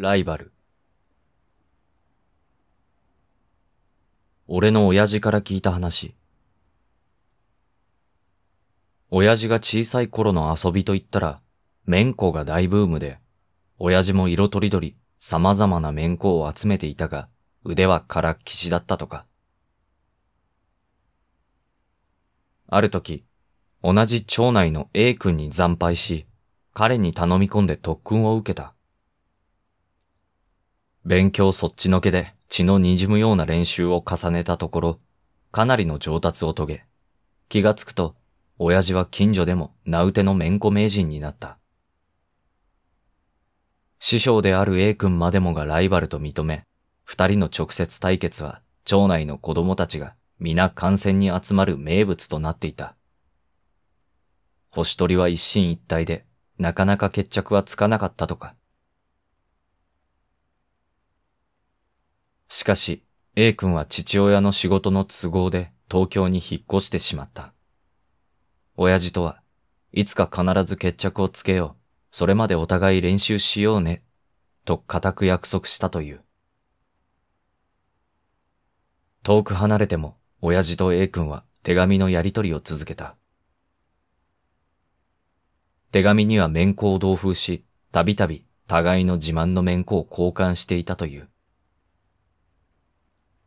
ライバル。俺の親父から聞いた話。親父が小さい頃の遊びと言ったら、綿子が大ブームで、親父も色とりどり様々な綿子を集めていたが、腕は空っきしだったとか。ある時、同じ町内の A 君に惨敗し、彼に頼み込んで特訓を受けた。勉強そっちのけで血の滲むような練習を重ねたところ、かなりの上達を遂げ、気がつくと、親父は近所でも名うてのめんこ名人になった。師匠である A 君までもがライバルと認め、二人の直接対決は町内の子供たちが皆観戦に集まる名物となっていた。星取りは一進一退で、なかなか決着はつかなかったとか。しかし、A 君は父親の仕事の都合で東京に引っ越してしまった。親父とは、いつか必ず決着をつけよう。それまでお互い練習しようね。と固く約束したという。遠く離れても、親父と A 君は手紙のやり取りを続けた。手紙には面子を同封し、たびたび互いの自慢の面子を交換していたという。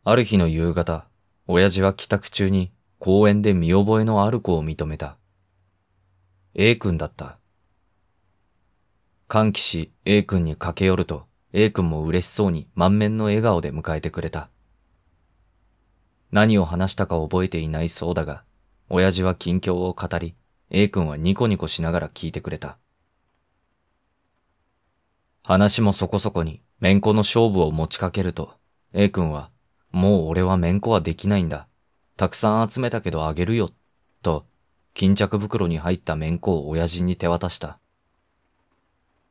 ある日の夕方、親父は帰宅中に公園で見覚えのある子を認めた。A 君だった。歓喜し A 君に駆け寄ると A 君も嬉しそうに満面の笑顔で迎えてくれた。何を話したか覚えていないそうだが、親父は近況を語り、A 君はニコニコしながら聞いてくれた。話もそこそこに、面子の勝負を持ちかけると、A 君はもう俺はめんこはできないんだ。たくさん集めたけどあげるよ、と、巾着袋に入っためんこを親父に手渡した。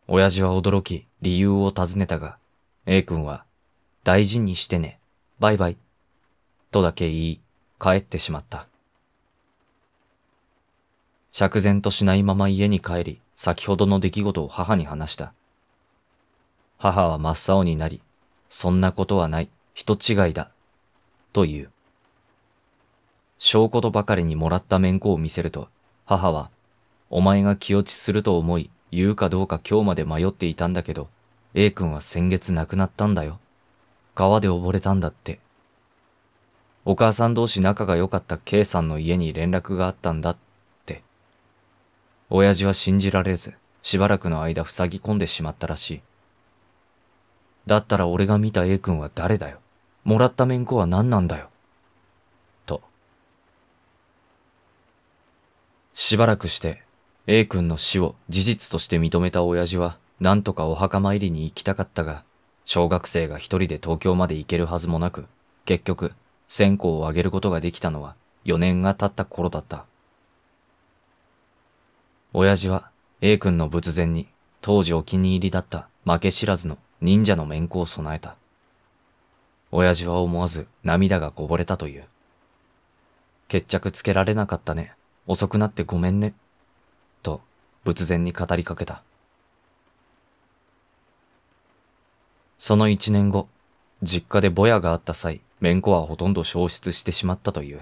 親父は驚き、理由を尋ねたが、A 君は、大事にしてね、バイバイ、とだけ言い、帰ってしまった。釈然としないまま家に帰り、先ほどの出来事を母に話した。母は真っ青になり、そんなことはない、人違いだ、と言う。証拠とばかりにもらった面子を見せると、母は、お前が気落ちすると思い、言うかどうか今日まで迷っていたんだけど、A 君は先月亡くなったんだよ。川で溺れたんだって。お母さん同士仲が良かった K さんの家に連絡があったんだって。親父は信じられず、しばらくの間塞ぎ込んでしまったらしい。だったら俺が見た A 君は誰だよ。もらった面子は何なんだよ。と。しばらくして、A 君の死を事実として認めた親父は、なんとかお墓参りに行きたかったが、小学生が一人で東京まで行けるはずもなく、結局、線香をあげることができたのは4年が経った頃だった。親父は A 君の仏前に当時お気に入りだった負け知らずの忍者の面子を備えた。親父は思わず涙がこぼれたという。決着つけられなかったね。遅くなってごめんね。と、仏前に語りかけた。その一年後、実家でぼやがあった際、んこはほとんど消失してしまったという。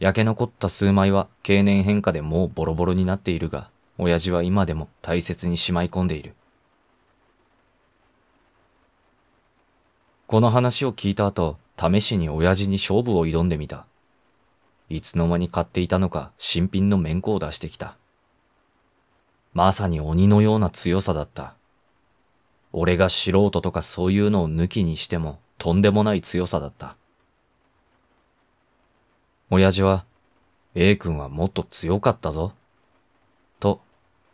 焼け残った数枚は経年変化でもうボロボロになっているが、親父は今でも大切にしまい込んでいる。この話を聞いた後、試しに親父に勝負を挑んでみた。いつの間に買っていたのか新品の面子を出してきた。まさに鬼のような強さだった。俺が素人とかそういうのを抜きにしてもとんでもない強さだった。親父は、A 君はもっと強かったぞ。と、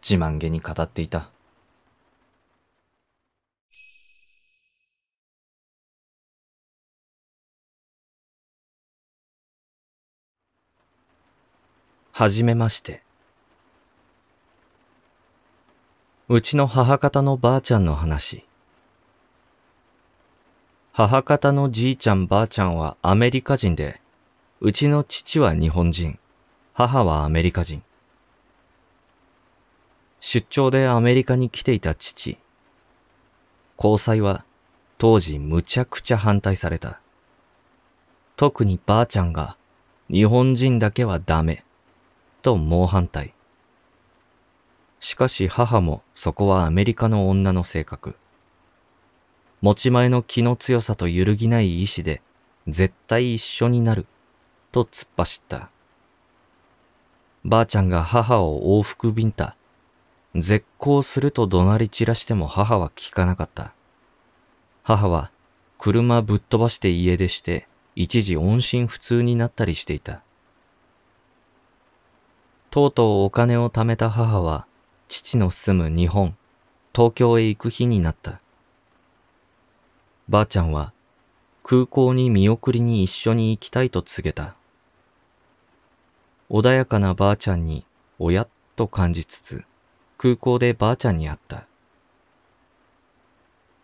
自慢げに語っていた。はじめまして。うちの母方のばあちゃんの話。母方のじいちゃんばあちゃんはアメリカ人で、うちの父は日本人、母はアメリカ人。出張でアメリカに来ていた父。交際は当時むちゃくちゃ反対された。特にばあちゃんが日本人だけはダメと猛反対。しかし母もそこはアメリカの女の性格。持ち前の気の強さと揺るぎない意志で絶対一緒になると突っ走った。ばあちゃんが母を往復ビンタ。絶交すると怒鳴り散らしても母は聞かなかった。母は車ぶっ飛ばして家出して一時音信不通になったりしていた。とうとうお金を貯めた母は、父の住む日本、東京へ行く日になった。ばあちゃんは、空港に見送りに一緒に行きたいと告げた。穏やかなばあちゃんに、おやっと感じつつ、空港でばあちゃんに会った。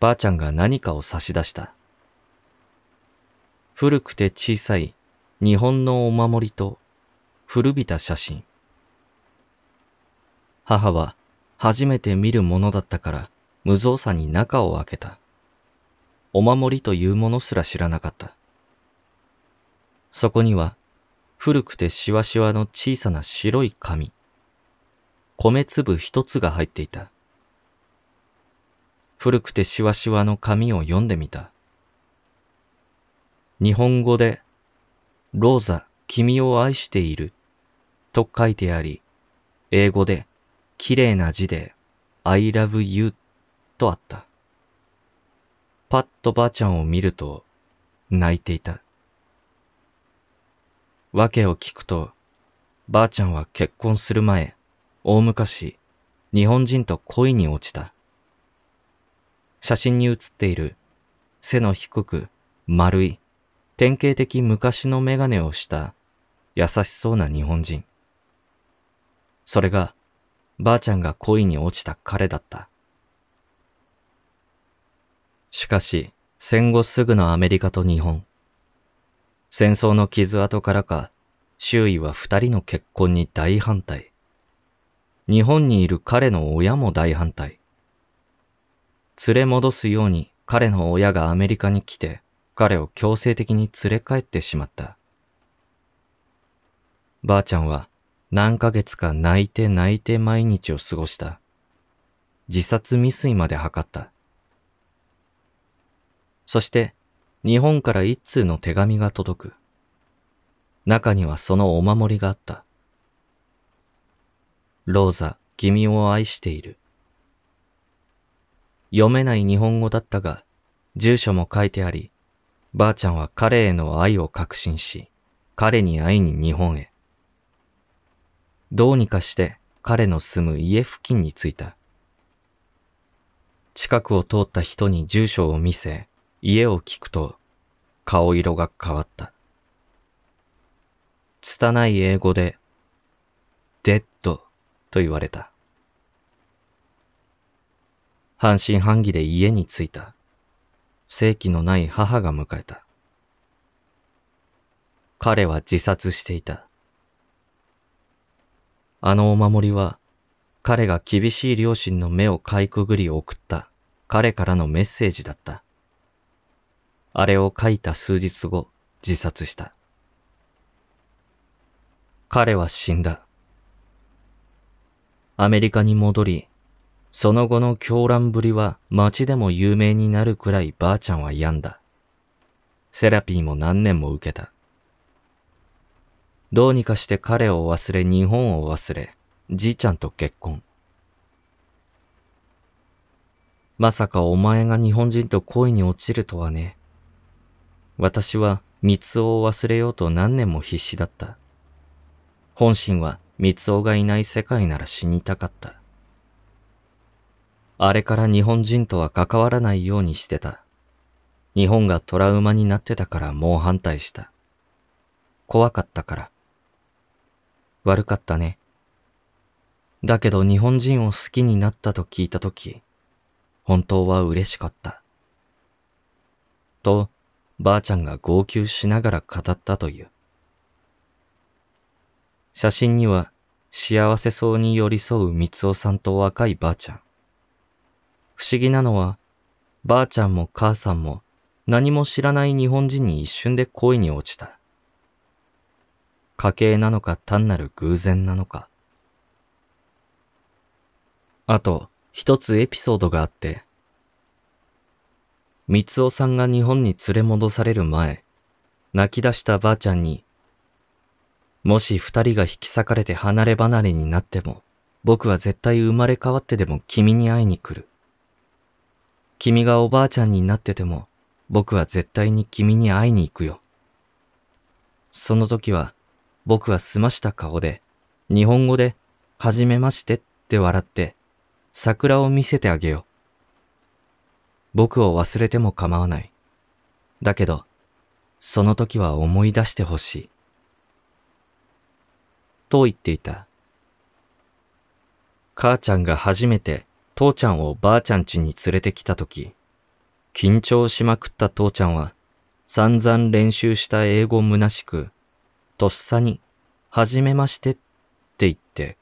ばあちゃんが何かを差し出した。古くて小さい日本のお守りと古びた写真。母は初めて見るものだったから無造作に中を開けた。お守りというものすら知らなかった。そこには古くてしわしわの小さな白い紙。米粒一つが入っていた。古くてしわしわの紙を読んでみた。日本語で、ローザ、君を愛している、と書いてあり、英語で、綺麗な字で I love you とあった。パッとばあちゃんを見ると泣いていた。訳を聞くと、ばあちゃんは結婚する前、大昔、日本人と恋に落ちた。写真に写っている、背の低く、丸い、典型的昔のメガネをした、優しそうな日本人。それが、ばあちゃんが恋に落ちた彼だった。しかし、戦後すぐのアメリカと日本。戦争の傷跡からか、周囲は二人の結婚に大反対。日本にいる彼の親も大反対。連れ戻すように彼の親がアメリカに来て、彼を強制的に連れ帰ってしまった。ばあちゃんは何ヶ月か泣いて泣いて毎日を過ごした。自殺未遂まで図った。そして、日本から一通の手紙が届く。中にはそのお守りがあった。ローザ、君を愛している。読めない日本語だったが、住所も書いてあり、ばあちゃんは彼への愛を確信し、彼に会いに日本へ。どうにかして彼の住む家付近に着いた。近くを通った人に住所を見せ、家を聞くと、顔色が変わった。拙い英語で、デッドと言われた。半信半疑で家に着いた。正気のない母が迎えた。彼は自殺していた。あのお守りは、彼が厳しい両親の目をかいくぐり送った彼からのメッセージだった。あれを書いた数日後、自殺した。彼は死んだ。アメリカに戻り、その後の狂乱ぶりは街でも有名になるくらいばあちゃんは病んだ。セラピーも何年も受けた。どうにかして彼を忘れ日本を忘れ、じいちゃんと結婚。まさかお前が日本人と恋に落ちるとはね。私は三尾を忘れようと何年も必死だった。本心は三尾がいない世界なら死にたかった。あれから日本人とは関わらないようにしてた。日本がトラウマになってたからもう反対した。怖かったから。悪かったね。だけど日本人を好きになったと聞いたとき、本当は嬉しかった。と、ばあちゃんが号泣しながら語ったという。写真には幸せそうに寄り添う光おさんと若いばあちゃん。不思議なのは、ばあちゃんも母さんも何も知らない日本人に一瞬で恋に落ちた。家系なのか単なる偶然なのか。あと、一つエピソードがあって、三雄さんが日本に連れ戻される前、泣き出したばあちゃんに、もし二人が引き裂かれて離れ離れになっても、僕は絶対生まれ変わってでも君に会いに来る。君がおばあちゃんになってても、僕は絶対に君に会いに行くよ。その時は、僕は済ました顔で、日本語で、はじめましてって笑って、桜を見せてあげよう。僕を忘れても構わない。だけど、その時は思い出してほしい。と言っていた。母ちゃんが初めて父ちゃんをばあちゃん家に連れてきた時、緊張しまくった父ちゃんは散々練習した英語虚しくとっさに、はじめましてって言って、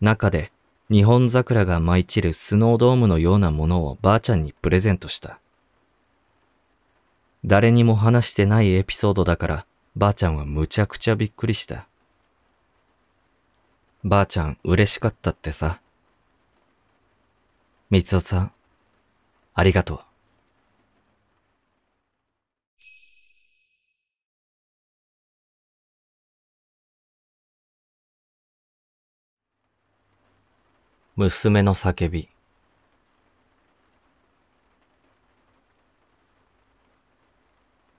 中で日本桜が舞い散るスノードームのようなものをばあちゃんにプレゼントした。誰にも話してないエピソードだから、ばあちゃんはむちゃくちゃびっくりした。ばあちゃん嬉しかったってさ。みつおさん、ありがとう。娘の叫び。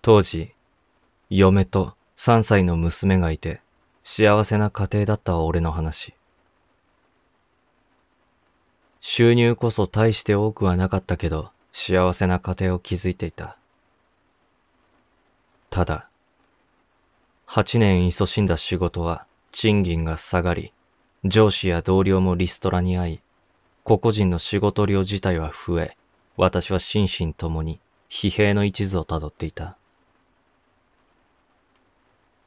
当時、嫁と3歳の娘がいて、幸せな家庭だった俺の話。収入こそ大して多くはなかったけど、幸せな家庭を築いていた。ただ、8年勤しんだ仕事は賃金が下がり、上司や同僚もリストラに遭い、個々人の仕事量自体は増え、私は心身ともに疲弊の一途をたどっていた。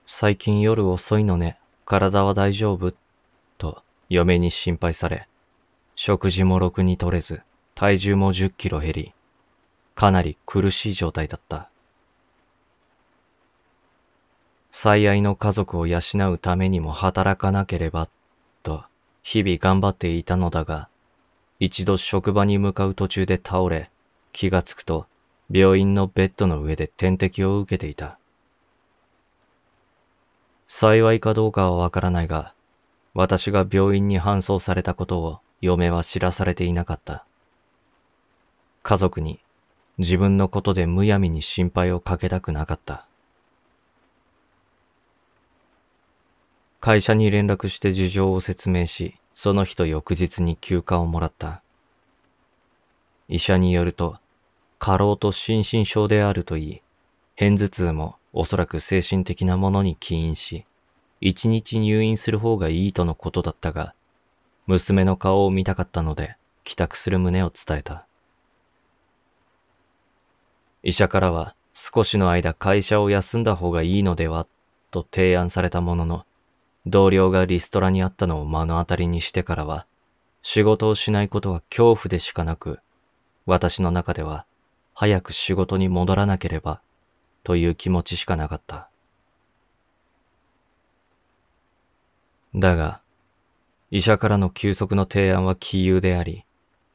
最近夜遅いのね、体は大丈夫と嫁に心配され、食事もろくに取れず、体重も10キロ減り、かなり苦しい状態だった。最愛の家族を養うためにも働かなければ日々頑張っていたのだが、一度職場に向かう途中で倒れ、気がつくと病院のベッドの上で点滴を受けていた。幸いかどうかはわからないが、私が病院に搬送されたことを嫁は知らされていなかった。家族に自分のことでむやみに心配をかけたくなかった。会社に連絡して事情を説明し、その日と翌日に休暇をもらった。医者によると、過労と心身症であるといい、片頭痛もおそらく精神的なものに起因し、一日入院する方がいいとのことだったが、娘の顔を見たかったので、帰宅する旨を伝えた。医者からは少しの間会社を休んだ方がいいのではと提案されたものの、同僚がリストラにあったのを目の当たりにしてからは、仕事をしないことは恐怖でしかなく、私の中では、早く仕事に戻らなければ、という気持ちしかなかった。だが、医者からの休息の提案は杞憂であり、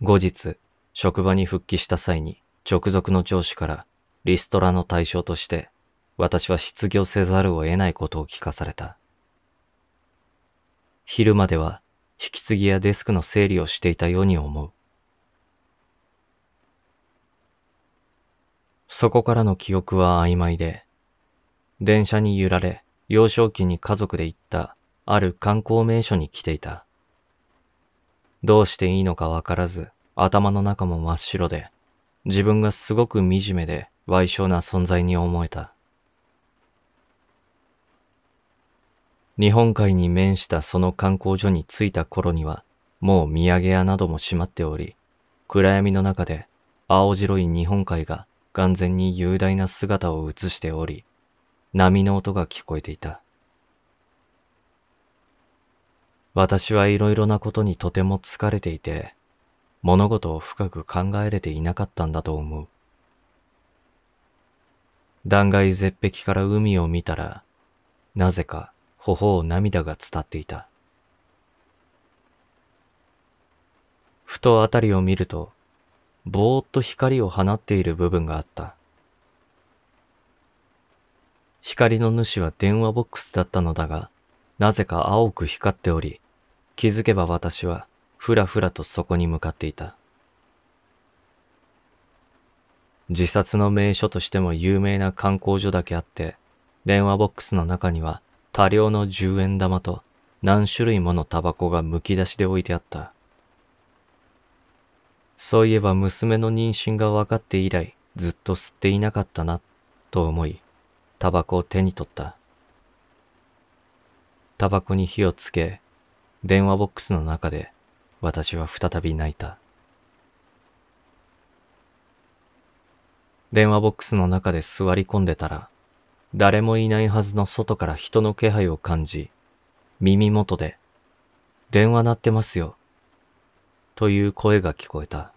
後日、職場に復帰した際に、直属の上司からリストラの対象として、私は失業せざるを得ないことを聞かされた。昼までは引き継ぎやデスクの整理をしていたように思う。そこからの記憶は曖昧で、電車に揺られ、幼少期に家族で行ったある観光名所に来ていた。どうしていいのかわからず、頭の中も真っ白で、自分がすごく惨めで賠償な存在に思えた。日本海に面したその観光所に着いた頃には、もう土産屋なども閉まっており、暗闇の中で青白い日本海が完全に雄大な姿を映しており、波の音が聞こえていた。私はいろいろなことにとても疲れていて、物事を深く考えれていなかったんだと思う。断崖絶壁から海を見たら、なぜか頬を涙が伝っていた。ふとあたりを見ると、ぼーっと光を放っている部分があった。光の主は電話ボックスだったのだが、なぜか青く光っており、気づけば私はふらふらとそこに向かっていた。自殺の名所としても有名な観光所だけあって、電話ボックスの中には多量の十円玉と何種類ものタバコがむき出しで置いてあった。そういえば娘の妊娠が分かって以来ずっと吸っていなかったな、と思い、タバコを手に取った。タバコに火をつけ、電話ボックスの中で私は再び泣いた。電話ボックスの中で座り込んでたら、誰もいないはずの外から人の気配を感じ、耳元で、電話鳴ってますよ、という声が聞こえた。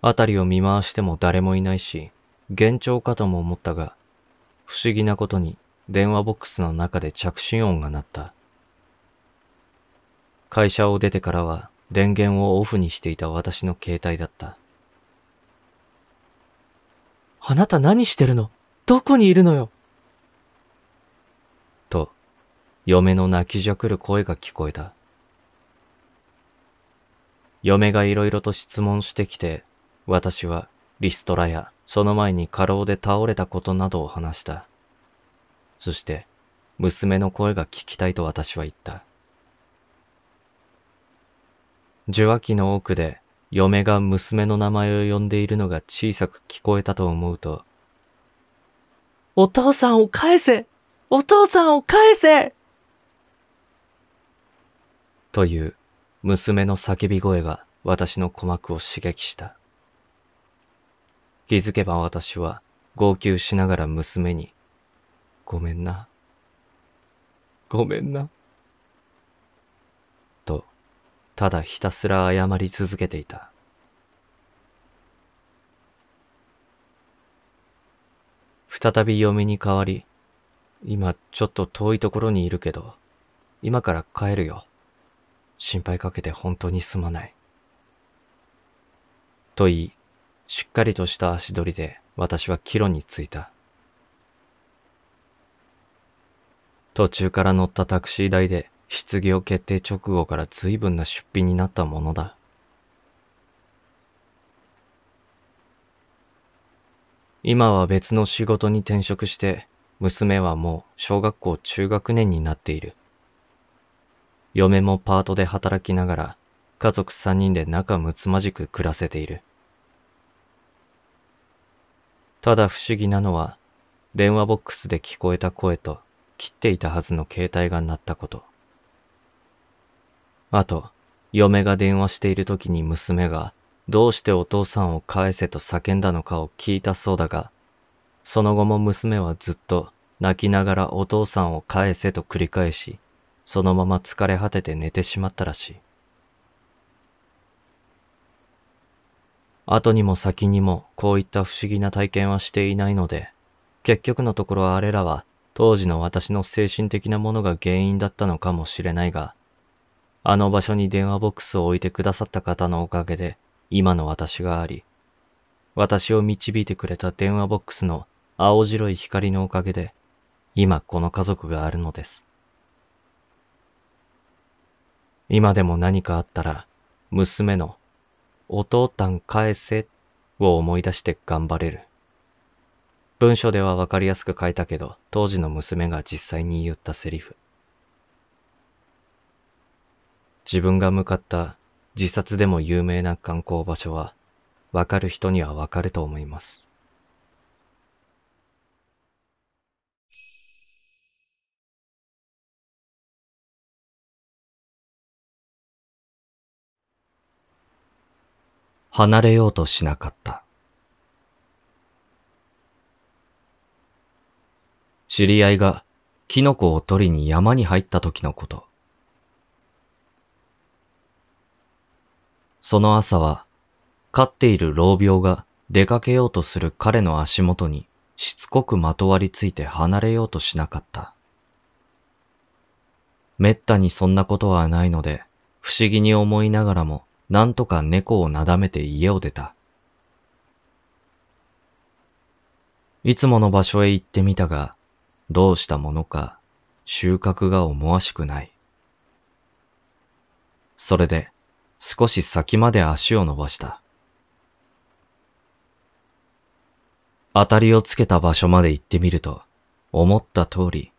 辺りを見回しても誰もいないし、幻聴かとも思ったが、不思議なことに電話ボックスの中で着信音が鳴った。会社を出てからは電源をオフにしていた私の携帯だった。あなた何してるのどこにいるのよと、嫁の泣きじゃくる声が聞こえた。嫁が色々と質問してきて、私はリストラやその前に過労で倒れたことなどを話した。そして、娘の声が聞きたいと私は言った。受話器の奥で嫁が娘の名前を呼んでいるのが小さく聞こえたと思うと、お父さんを返せお父さんを返せという娘の叫び声が私の鼓膜を刺激した。気づけば私は号泣しながら娘に、ごめんな。ごめんな。と、ただひたすら謝り続けていた。再び嫁に変わり、今ちょっと遠いところにいるけど、今から帰るよ。心配かけて本当にすまない。と言い、しっかりとした足取りで私は帰路に着いた。途中から乗ったタクシー代で、失を決定直後から随分な出費になったものだ。今は別の仕事に転職して、娘はもう小学校中学年になっている。嫁もパートで働きながら、家族3人で仲睦まじく暮らせている。ただ不思議なのは、電話ボックスで聞こえた声と、切っていたはずの携帯が鳴ったこと。あと、嫁が電話している時に娘が、どうしてお父さんを返せと叫んだのかを聞いたそうだが、その後も娘はずっと泣きながらお父さんを返せと繰り返し、そのまま疲れ果てて寝てしまったらしい。後にも先にもこういった不思議な体験はしていないので、結局のところあれらは当時の私の精神的なものが原因だったのかもしれないが、あの場所に電話ボックスを置いてくださった方のおかげで今の私があり、私を導いてくれた電話ボックスの青白い光のおかげで、今この家族があるのです。今でも何かあったら、娘の、お父たん返せを思い出して頑張れる。文書ではわかりやすく書いたけど、当時の娘が実際に言ったセリフ。自分が向かった自殺でも有名な観光場所は、わかる人にはわかると思います。離れようとしなかった。知り合いがキノコを取りに山に入った時のこと。その朝は、飼っている老病が出かけようとする彼の足元にしつこくまとわりついて離れようとしなかった。めったにそんなことはないので、不思議に思いながらも、なんとか猫をなだめて家を出た。いつもの場所へ行ってみたが、どうしたものか収穫が思わしくない。それで少し先まで足を伸ばした。当たりをつけた場所まで行ってみると、思った通り、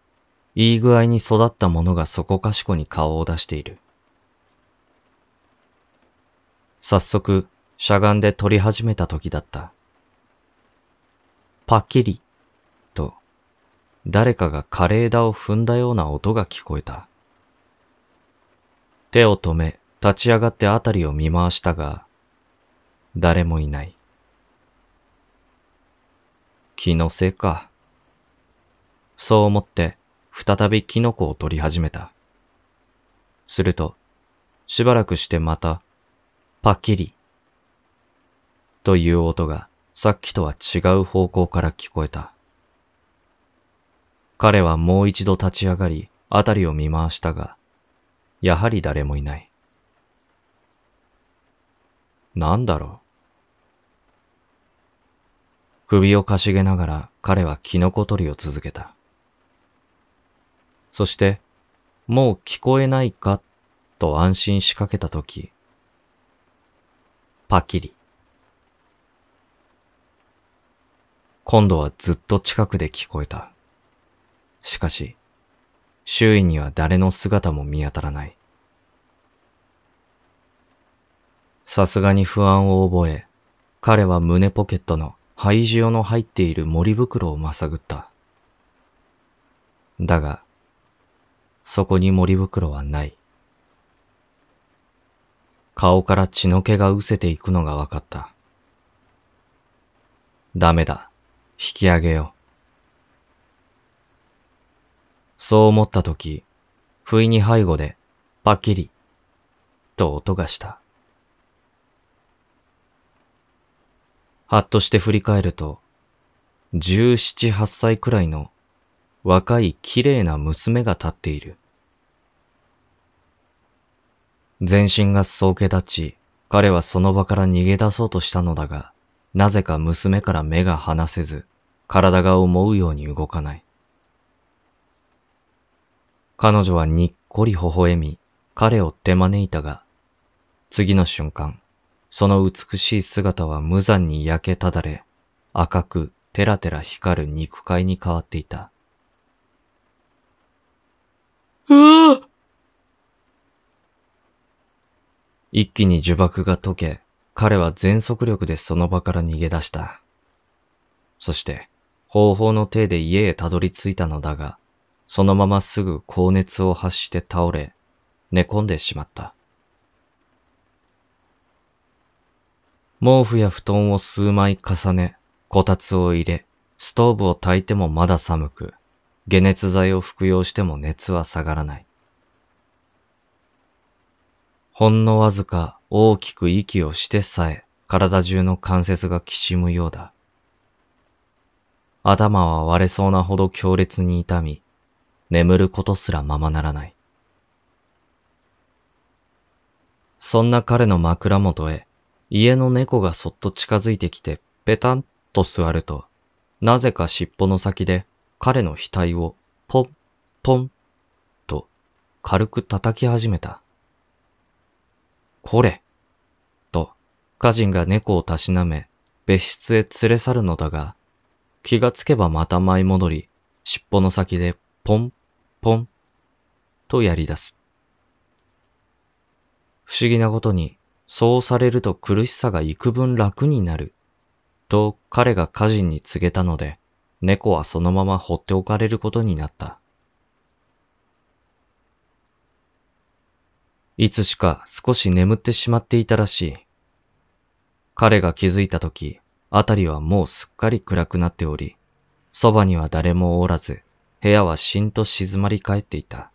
いい具合に育ったものがそこかしこに顔を出している。早速、しゃがんで撮り始めた時だった。パキリ、と、誰かが枯れ枝を踏んだような音が聞こえた。手を止め、立ち上がって辺りを見回したが、誰もいない。気のせいか。そう思って、再びキノコを取り始めた。すると、しばらくしてまた、パキリ、という音がさっきとは違う方向から聞こえた。彼はもう一度立ち上がり、辺りを見回したが、やはり誰もいない。なんだろう。首をかしげながら彼はキノコ取りを続けた。そして、もう聞こえないかと安心しかけたとき、パキリ。今度はずっと近くで聞こえた。しかし、周囲には誰の姿も見当たらない。さすがに不安を覚え、彼は胸ポケットの灰塩の入っている森袋をまさぐった。だが、そこに森袋はない。顔から血の毛が失せていくのが分かった。ダメだ。引き上げよう。そう思った時、不意に背後で、パキリ、と音がした。はっとして振り返ると、十七八歳くらいの若い綺麗な娘が立っている。全身がそうけ立ち、彼はその場から逃げ出そうとしたのだが、なぜか娘から目が離せず、体が思うように動かない。彼女はにっこり微笑み、彼を手招いたが、次の瞬間、その美しい姿は無残に焼けただれ、赤くテラテラ光る肉塊に変わっていた。うわ一気に呪縛が解け、彼は全速力でその場から逃げ出した。そして、方法の手で家へたどり着いたのだが、そのまますぐ高熱を発して倒れ、寝込んでしまった。毛布や布団を数枚重ね、こたつを入れ、ストーブを焚いてもまだ寒く、解熱剤を服用しても熱は下がらない。ほんのわずか大きく息をしてさえ、体中の関節がきしむようだ。頭は割れそうなほど強烈に痛み、眠ることすらままならない。そんな彼の枕元へ家の猫がそっと近づいてきて、ペタンと座ると、なぜか尻尾の先で彼の額をポンポンと軽く叩き始めた。これと家人が猫をたしなめ別室へ連れ去るのだが気がつけばまた舞い戻り尻尾の先でポンポンとやり出す。不思議なことにそうされると苦しさが幾分楽になる。と彼が家人に告げたので、猫はそのまま放っておかれることになった。いつしか少し眠ってしまっていたらしい。彼が気づいた時、あたりはもうすっかり暗くなっており、そばには誰もおらず、部屋はしんと静まり返っていた。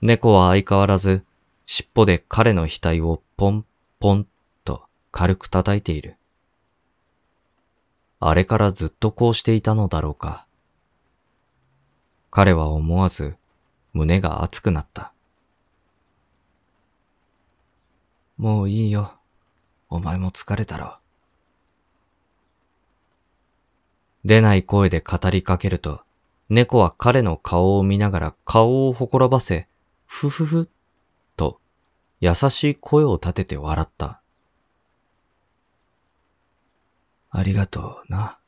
猫は相変わらず尻尾で彼の額をポンポンと軽く叩いている。あれからずっとこうしていたのだろうか。彼は思わず胸が熱くなった。もういいよ。お前も疲れたろ。出ない声で語りかけると、猫は彼の顔を見ながら顔をほころばせ、ふふふ優しい声を立てて笑った。ありがとうな。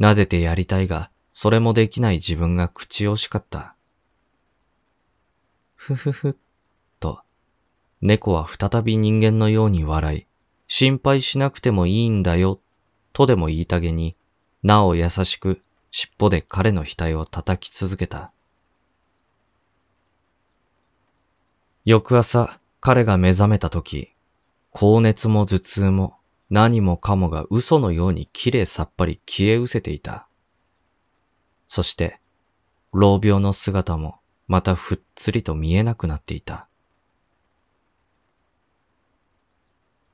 撫でてやりたいが、それもできない自分が口惜しかった。ふふふ、と、猫は再び人間のように笑い、心配しなくてもいいんだよ、とでも言いたげに、なお優しく尻尾で彼の額を叩き続けた。翌朝、彼が目覚めた時、高熱も頭痛も何もかもが嘘のようにきれいさっぱり消え失せていた。そして、老病の姿もまたふっつりと見えなくなっていた。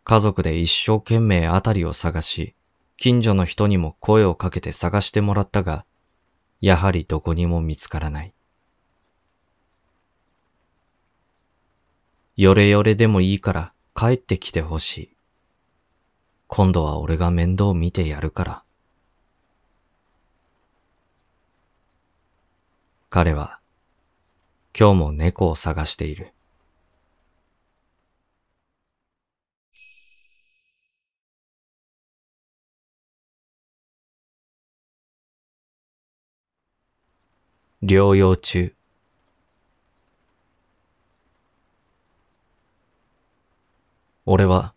家族で一生懸命あたりを探し、近所の人にも声をかけて探してもらったが、やはりどこにも見つからない。よれよれでもいいから帰ってきてほしい。今度は俺が面倒見てやるから。彼は今日も猫を探している。療養中。俺は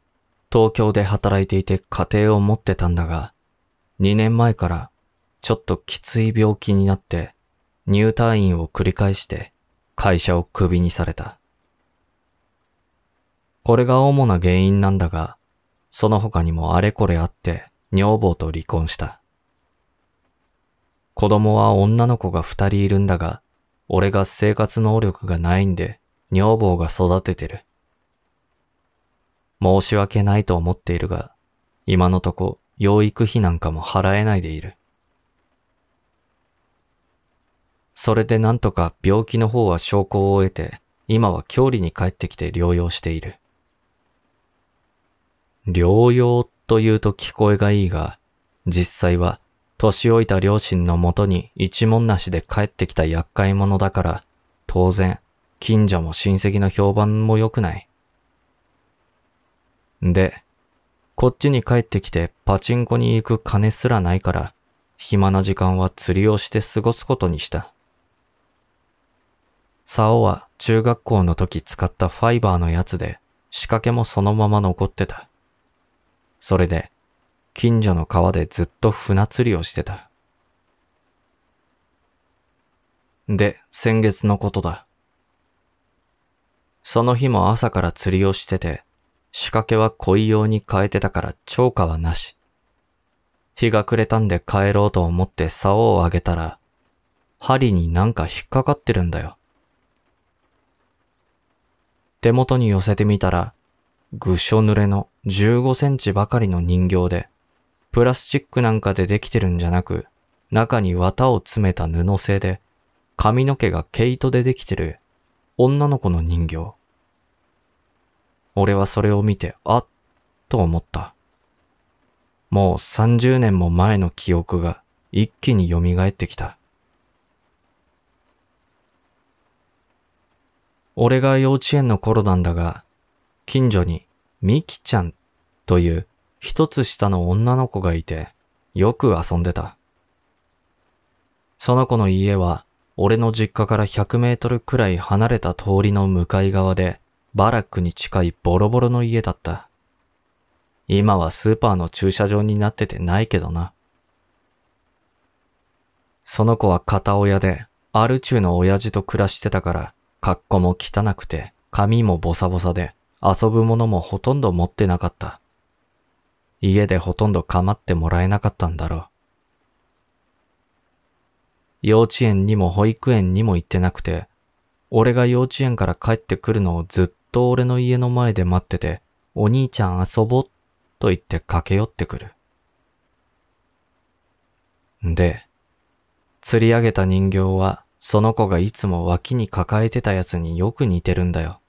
東京で働いていて家庭を持ってたんだが、2年前からちょっときつい病気になって入退院を繰り返して会社をクビにされた。これが主な原因なんだが、その他にもあれこれあって女房と離婚した。子供は女の子が二人いるんだが、俺が生活能力がないんで女房が育ててる。申し訳ないと思っているが、今のとこ養育費なんかも払えないでいる。それでなんとか病気の方は証拠を得て、今は郷里に帰ってきて療養している。療養というと聞こえがいいが、実際は年老いた両親のもとに一文なしで帰ってきた厄介者だから、当然、近所も親戚の評判も良くない。で、こっちに帰ってきてパチンコに行く金すらないから、暇な時間は釣りをして過ごすことにした。竿は中学校の時使ったファイバーのやつで仕掛けもそのまま残ってた。それで、近所の川でずっと船釣りをしてた。で、先月のことだ。その日も朝から釣りをしてて、仕掛けは恋用に変えてたから超過はなし。日が暮れたんで帰ろうと思って竿を上げたら、針になんか引っかかってるんだよ。手元に寄せてみたら、ぐしょ濡れの15センチばかりの人形で、プラスチックなんかでできてるんじゃなく、中に綿を詰めた布製で、髪の毛が毛糸でできてる女の子の人形。俺はそれを見て、あっ、と思った。もう30年も前の記憶が一気に蘇ってきた。俺が幼稚園の頃なんだが、近所にミキちゃんという一つ下の女の子がいて、よく遊んでた。その子の家は、俺の実家から100メートルくらい離れた通りの向かい側で、バラックに近いボロボロの家だった。今はスーパーの駐車場になっててないけどな。その子は片親で、アル中の親父と暮らしてたから、格好も汚くて、髪もボサボサで、遊ぶものもほとんど持ってなかった。家でほとんど構ってもらえなかったんだろう。幼稚園にも保育園にも行ってなくて、俺が幼稚園から帰ってくるのをずっと俺の家の前で待ってて、お兄ちゃん遊ぼ、と言って駆け寄ってくる。で、釣り上げた人形は、その子がいつも脇に抱えてたやつによく似てるんだよ。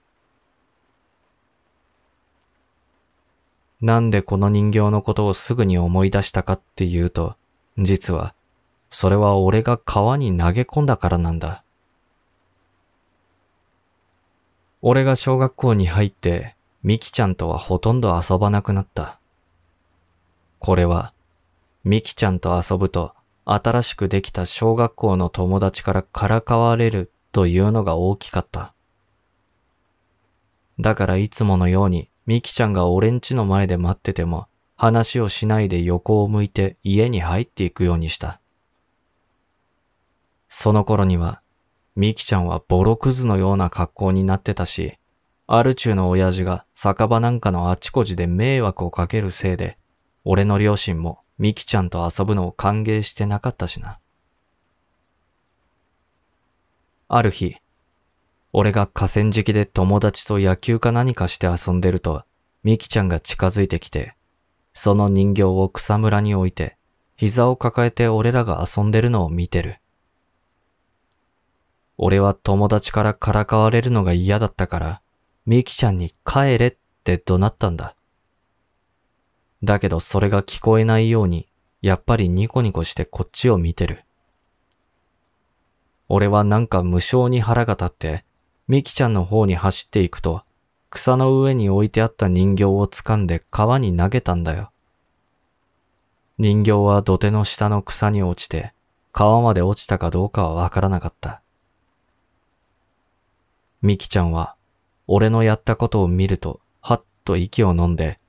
なんでこの人形のことをすぐに思い出したかっていうと、実は、それは俺が川に投げ込んだからなんだ。俺が小学校に入って、ミキちゃんとはほとんど遊ばなくなった。これは、ミキちゃんと遊ぶと、新しくできた小学校の友達からからかわれるというのが大きかった。だからいつものように、ミキちゃんが俺んちの前で待ってても、話をしないで横を向いて家に入っていくようにした。その頃には、ミキちゃんはボロクズのような格好になってたし、アルチューの親父が酒場なんかのあちこちで迷惑をかけるせいで、俺の両親もミキちゃんと遊ぶのを歓迎してなかったしな。ある日、俺が河川敷で友達と野球か何かして遊んでると、ミキちゃんが近づいてきて、その人形を草むらに置いて、膝を抱えて俺らが遊んでるのを見てる。俺は友達からからかわれるのが嫌だったから、みきちゃんに帰れって怒鳴ったんだ。だけどそれが聞こえないように、やっぱりニコニコしてこっちを見てる。俺はなんか無性に腹が立って、みきちゃんの方に走っていくと、草の上に置いてあった人形を掴んで川に投げたんだよ。人形は土手の下の草に落ちて、川まで落ちたかどうかはわからなかった。ミキちゃんは、俺のやったことを見ると、はっと息を飲んで、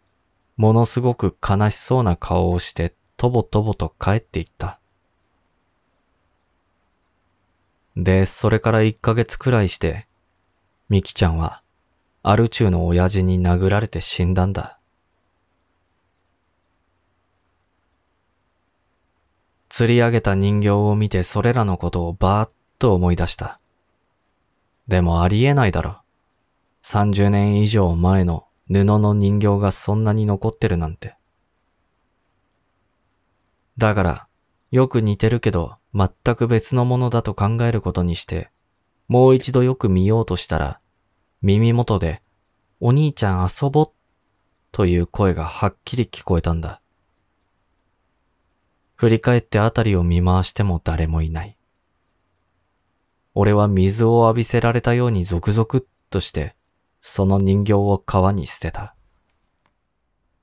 ものすごく悲しそうな顔をして、とぼとぼと帰っていった。で、それから一ヶ月くらいして、ミキちゃんは、アルチューの親父に殴られて死んだんだ。釣り上げた人形を見てそれらのことをばーっと思い出した。でもありえないだろ。30年以上前の布の人形がそんなに残ってるなんて。だから、よく似てるけど、全く別のものだと考えることにして、もう一度よく見ようとしたら、耳元で、お兄ちゃん遊ぼ、という声がはっきり聞こえたんだ。振り返って辺りを見回しても誰もいない。俺は水を浴びせられたように続々として、その人形を川に捨てた。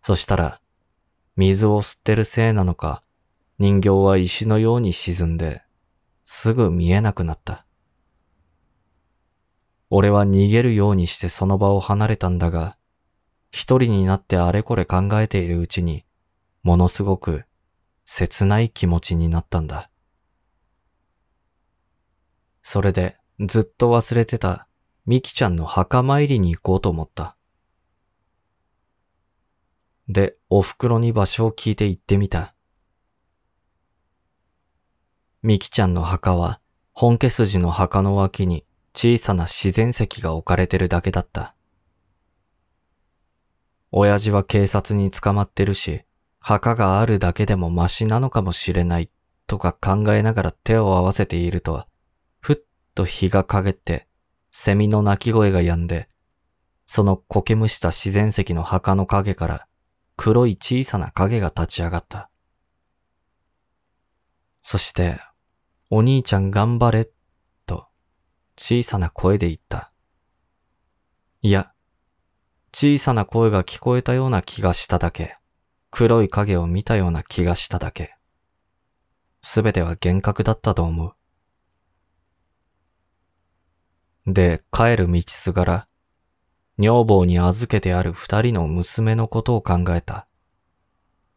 そしたら、水を吸ってるせいなのか、人形は石のように沈んで、すぐ見えなくなった。俺は逃げるようにしてその場を離れたんだが、一人になってあれこれ考えているうちに、ものすごく切ない気持ちになったんだ。それで、ずっと忘れてた、ミキちゃんの墓参りに行こうと思った。で、お袋に場所を聞いて行ってみた。ミキちゃんの墓は、本家筋の墓の脇に小さな自然石が置かれてるだけだった。親父は警察に捕まってるし、墓があるだけでもマシなのかもしれないとか考えながら手を合わせていると、と日が陰って、セミの鳴き声が止んで、その苔むした自然石の墓の影から黒い小さな影が立ち上がった。そして、お兄ちゃん頑張れ、と小さな声で言った。いや、小さな声が聞こえたような気がしただけ、黒い影を見たような気がしただけ。すべては幻覚だったと思う。で帰る道すがら、女房に預けてある二人の娘のことを考えた。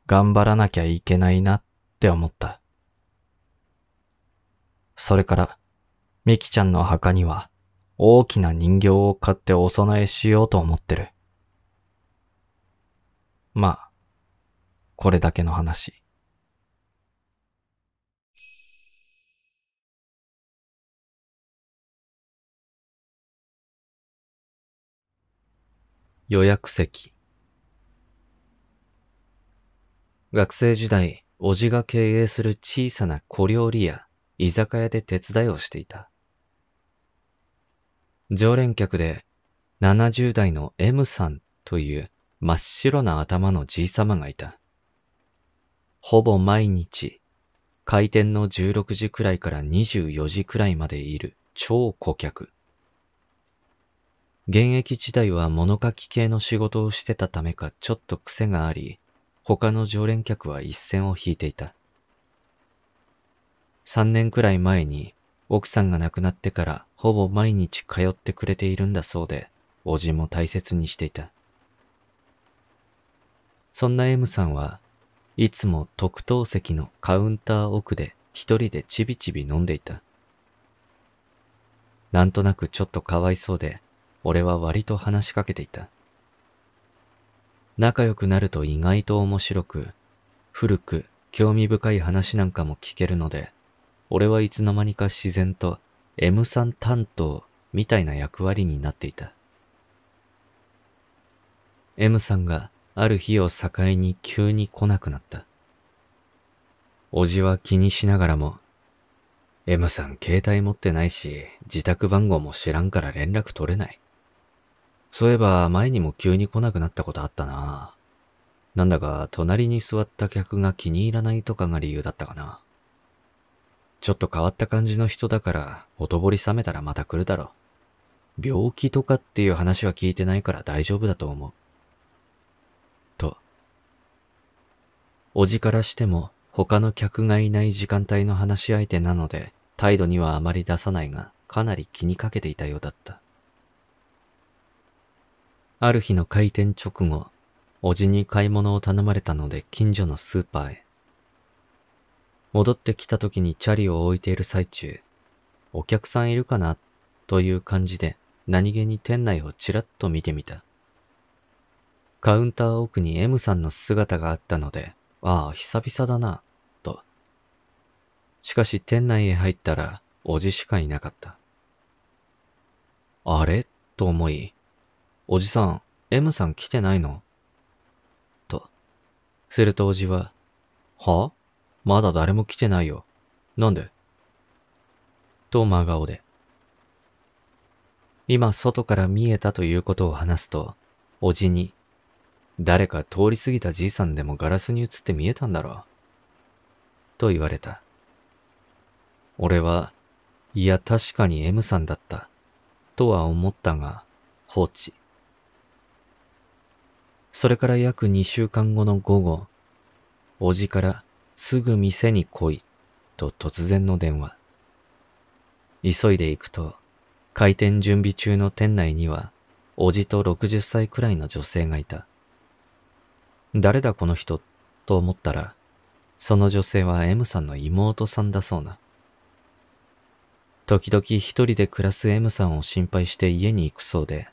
頑張らなきゃいけないなって思った。それから、ミキちゃんの墓には大きな人形を買ってお供えしようと思ってる。まあ、これだけの話。予約席。学生時代、叔父が経営する小さな小料理屋、居酒屋で手伝いをしていた。常連客で70代の M さんという真っ白な頭のじい様がいた。ほぼ毎日、開店の16時くらいから24時くらいまでいる超顧客。現役時代は物書き系の仕事をしてたためかちょっと癖があり、他の常連客は一線を引いていた。3年くらい前に奥さんが亡くなってからほぼ毎日通ってくれているんだそうで、おじも大切にしていた。そんな M さんはいつも特等席のカウンター奥で一人でちびちび飲んでいた。なんとなくちょっとかわいそうで、俺は割と話しかけていた。仲良くなると意外と面白く、古く興味深い話なんかも聞けるので、俺はいつの間にか自然と M さん担当みたいな役割になっていた。M さんがある日を境に急に来なくなった。おじは気にしながらも、M さん携帯持ってないし、自宅番号も知らんから連絡取れない。そういえば前にも急に来なくなったことあったな。なんだか隣に座った客が気に入らないとかが理由だったかな。ちょっと変わった感じの人だからほとぼり冷めたらまた来るだろう。病気とかっていう話は聞いてないから大丈夫だと思う。と。おじからしても他の客がいない時間帯の話し相手なので態度にはあまり出さないがかなり気にかけていたようだった。ある日の開店直後、おじに買い物を頼まれたので近所のスーパーへ。戻ってきた時にチャリを置いている最中、お客さんいるかなという感じで何気に店内をちらっと見てみた。カウンター奥に M さんの姿があったので、ああ、久々だな、と。しかし店内へ入ったら、おじしかいなかった。あれと思い、おじさん、M さん来てないのと。するとおじは、はまだ誰も来てないよ。なんでと真顔で。今外から見えたということを話すと、おじに、誰か通り過ぎたじいさんでもガラスに映って見えたんだろう。と言われた。俺は、いや確かに M さんだった、とは思ったが、放置。それから約2週間後の午後、おじからすぐ店に来いと突然の電話。急いで行くと、開店準備中の店内には、おじと60歳くらいの女性がいた。誰だこの人と思ったら、その女性は M さんの妹さんだそうな。時々一人で暮らす M さんを心配して家に行くそうで、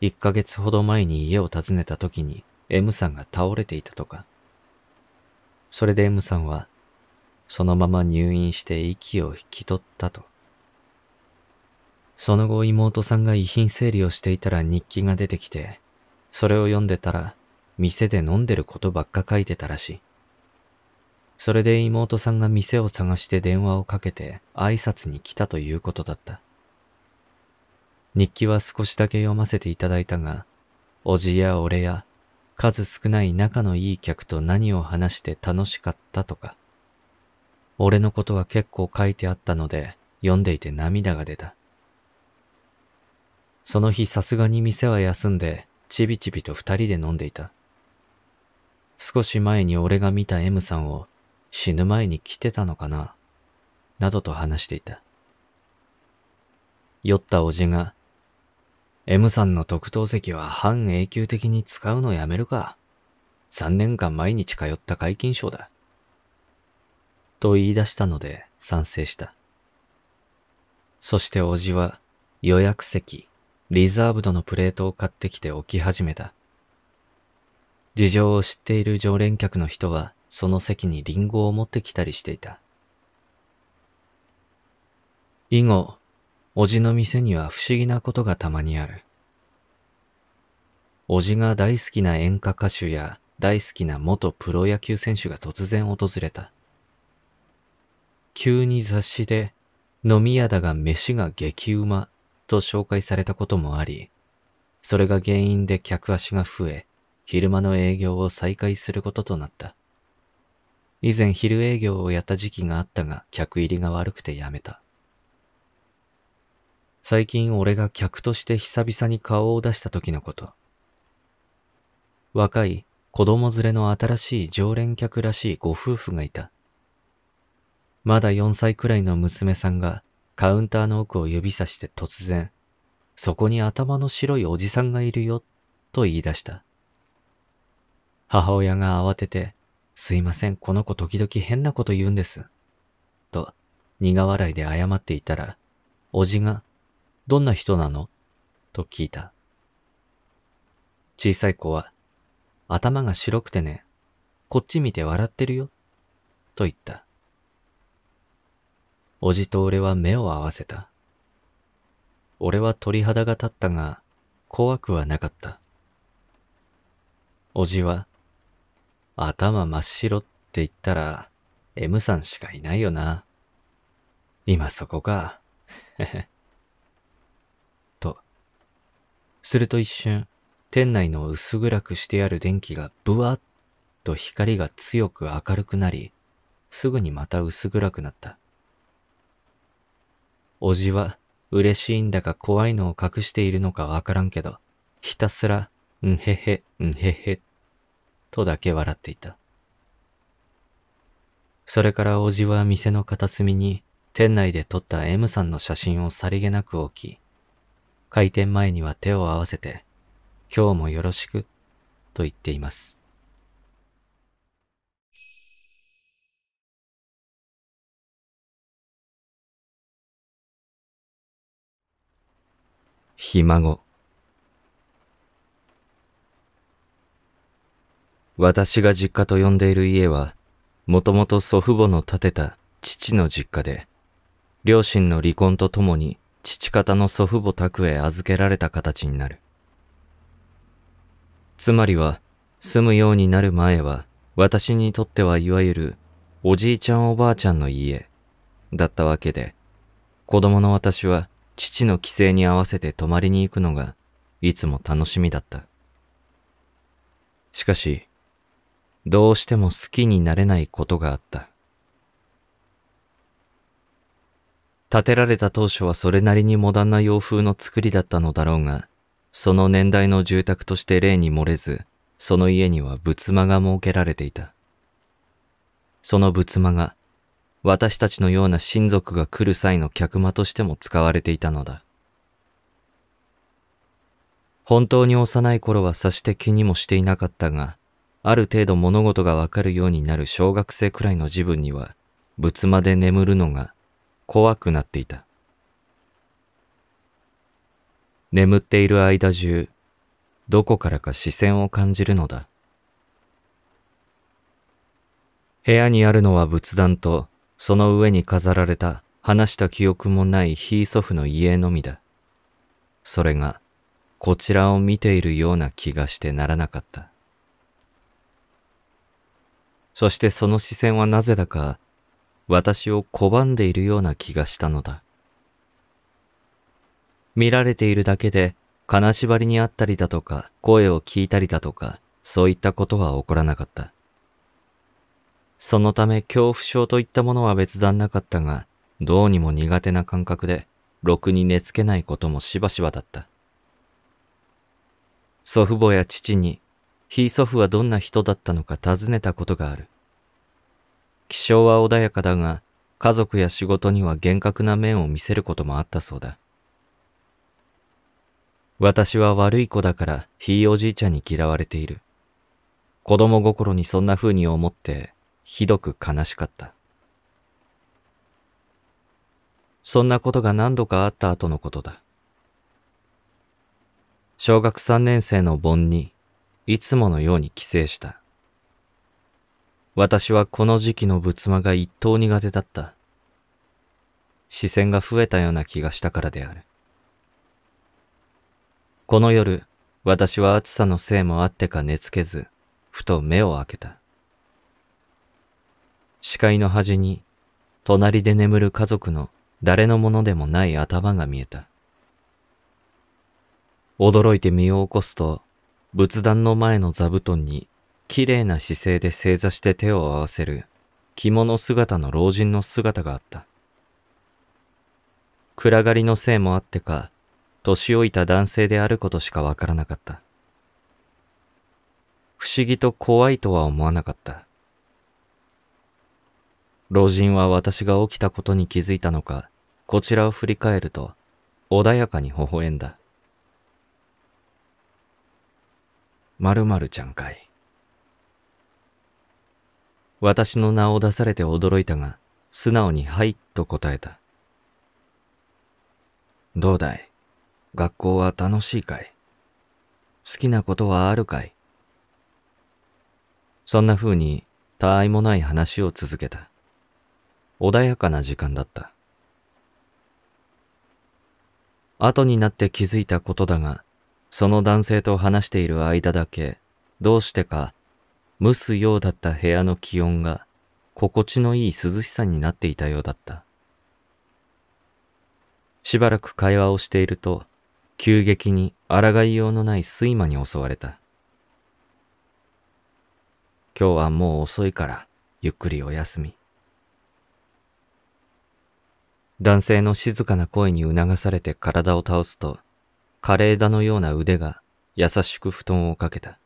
1ヶ月ほど前に家を訪ねた時に M さんが倒れていたとか。それで M さんは、そのまま入院して息を引き取ったと。その後妹さんが遺品整理をしていたら日記が出てきて、それを読んでたら、店で飲んでることばっか書いてたらしい。それで妹さんが店を探して電話をかけて挨拶に来たということだった。日記は少しだけ読ませていただいたが、おじや俺や数少ない仲のいい客と何を話して楽しかったとか。俺のことは結構書いてあったので、読んでいて涙が出た。その日さすがに店は休んで、ちびちびと二人で飲んでいた。少し前に俺が見た M さんを死ぬ前に来てたのかな、などと話していた。酔ったおじが M さんの特等席は半永久的に使うのやめるか。3年間毎日通った解禁賞だ。と言い出したので賛成した。そしておじは予約席、リザーブドのプレートを買ってきて置き始めた。事情を知っている常連客の人はその席にリンゴを持ってきたりしていた。以後、おじの店には不思議なことがたまにある。おじが大好きな演歌歌手や大好きな元プロ野球選手が突然訪れた。急に雑誌で飲み屋だが飯が激うまと紹介されたこともあり、それが原因で客足が増え、昼間の営業を再開することとなった。以前昼営業をやった時期があったが客入りが悪くてやめた。最近俺が客として久々に顔を出した時のこと。若い子供連れの新しい常連客らしいご夫婦がいた。まだ4歳くらいの娘さんがカウンターの奥を指さして突然、そこに頭の白いおじさんがいるよ、と言い出した。母親が慌てて、すいません、この子時々変なこと言うんです。と、苦笑いで謝っていたら、おじがどんな人なのと聞いた。小さい子は、頭が白くてね、こっち見て笑ってるよ、と言った。おじと俺は目を合わせた。俺は鳥肌が立ったが、怖くはなかった。おじは、頭真っ白って言ったら、M さんしかいないよな。今そこか。へへ。すると一瞬、店内の薄暗くしてある電気がブワッと光が強く明るくなり、すぐにまた薄暗くなった。おじは嬉しいんだか怖いのを隠しているのかわからんけど、ひたすら、んへへ、んへへ、とだけ笑っていた。それからおじは店の片隅に店内で撮った M さんの写真をさりげなく置き、開店前には手を合わせて、今日もよろしく、と言っています。ひ孫。私が実家と呼んでいる家は、もともと祖父母の建てた父の実家で、両親の離婚とともに父方の祖父母宅へ預けられた形になる。つまりは、住むようになる前は、私にとってはいわゆる、おじいちゃんおばあちゃんの家、だったわけで、子供の私は、父の帰省に合わせて泊まりに行くのが、いつも楽しみだった。しかし、どうしても好きになれないことがあった。建てられた当初はそれなりにモダンな洋風の作りだったのだろうが、その年代の住宅として例に漏れず、その家には仏間が設けられていた。その仏間が、私たちのような親族が来る際の客間としても使われていたのだ。本当に幼い頃は察して気にもしていなかったが、ある程度物事がわかるようになる小学生くらいの自分には、仏間で眠るのが怖くなっていた。眠っている間中、どこからか視線を感じるのだ。部屋にあるのは仏壇と、その上に飾られた話した記憶もないひい祖父の家のみだ。それが、こちらを見ているような気がしてならなかった。そしてその視線はなぜだか、私を拒んでいるような気がしたのだ。見られているだけで金縛りにあったりだとか声を聞いたりだとかそういったことは起こらなかった。そのため恐怖症といったものは別段なかったがどうにも苦手な感覚でろくに寝つけないこともしばしばだった。祖父母や父に、ひい祖父はどんな人だったのか尋ねたことがある。気象は穏やかだが、家族や仕事には厳格な面を見せることもあったそうだ。私は悪い子だからひいおじいちゃんに嫌われている。子供心にそんな風に思ってひどく悲しかった。そんなことが何度かあった後のことだ。小学三年生の盆にいつものように帰省した。私はこの時期の仏間が一等苦手だった。視線が増えたような気がしたからである。この夜、私は暑さのせいもあってか寝つけず、ふと目を開けた。視界の端に、隣で眠る家族の誰のものでもない頭が見えた。驚いて身を起こすと、仏壇の前の座布団に綺麗な姿勢で正座して手を合わせる着物姿の老人の姿があった。暗がりのせいもあってか、年老いた男性であることしかわからなかった。不思議と怖いとは思わなかった。老人は私が起きたことに気づいたのか、こちらを振り返ると、穏やかに微笑んだ。まるちゃんかい。私の名を出されて驚いたが、素直にはいと答えた。どうだい学校は楽しいかい好きなことはあるかいそんな風に、他愛もない話を続けた。穏やかな時間だった。後になって気づいたことだが、その男性と話している間だけ、どうしてか蒸すようだった部屋の気温が心地のいい涼しさになっていたようだった。しばらく会話をしていると、急激に抗いようのない睡魔に襲われた。今日はもう遅いから、ゆっくりお休み。男性の静かな声に促されて体を倒すと、枯れ枝のような腕が優しく布団をかけた。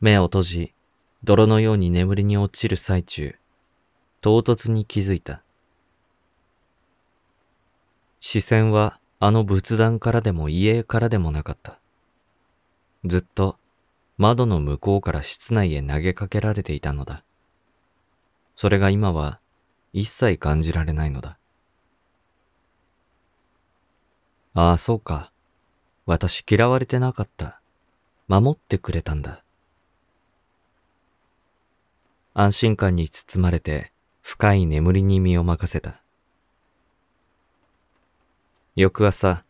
目を閉じ、泥のように眠りに落ちる最中、唐突に気づいた。視線はあの仏壇からでも家からでもなかった。ずっと窓の向こうから室内へ投げかけられていたのだ。それが今は一切感じられないのだ。ああ、そうか。私嫌われてなかった。守ってくれたんだ。安心感に包まれて深い眠りに身を任せた。翌朝、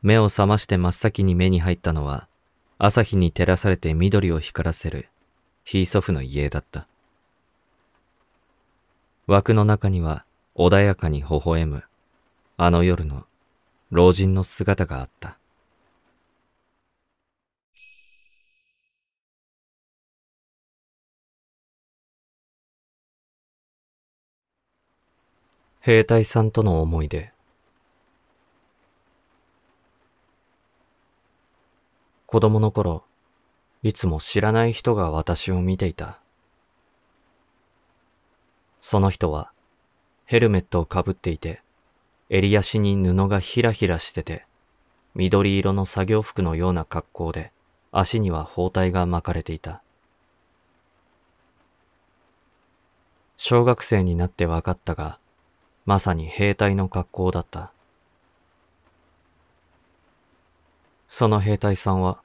目を覚まして真っ先に目に入ったのは、朝日に照らされて緑を光らせる、ひい祖父の遺影だった。枠の中には、穏やかに微笑む、あの夜の老人の姿があった。兵隊さんとの思い出子供の頃いつも知らない人が私を見ていたその人はヘルメットをかぶっていて襟足に布がひらひらしてて緑色の作業服のような格好で足には包帯が巻かれていた小学生になって分かったがまさに兵隊の格好だった。その兵隊さんは、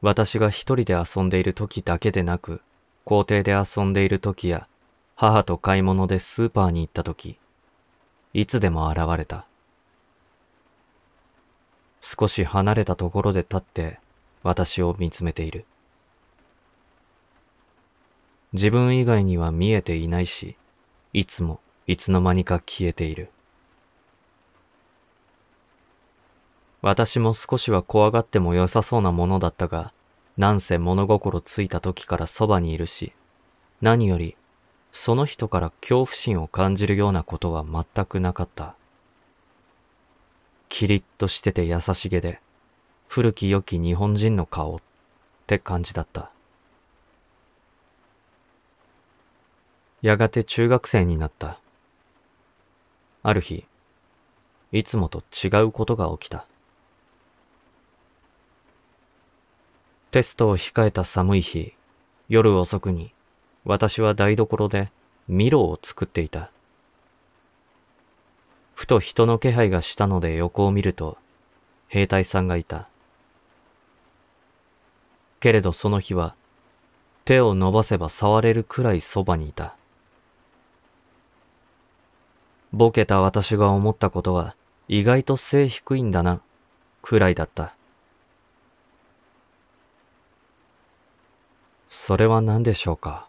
私が一人で遊んでいる時だけでなく、校庭で遊んでいる時や、母と買い物でスーパーに行った時、いつでも現れた。少し離れたところで立って、私を見つめている。自分以外には見えていないし、いつもいつの間にか消えている。私も少しは怖がっても良さそうなものだったが、なんせ物心ついた時からそばにいるし、何より、その人から恐怖心を感じるようなことは全くなかった。キリッとしてて優しげで、古き良き日本人の顔って感じだった。やがて中学生になった。ある日、いつもと違うことが起きた。テストを控えた寒い日、夜遅くに私は台所でミロを作っていた。ふと人の気配がしたので横を見ると兵隊さんがいた。けれどその日は手を伸ばせば触れるくらいそばにいた。ボケた私が思ったことは意外と背低いんだな、くらいだった。それは何でしょうか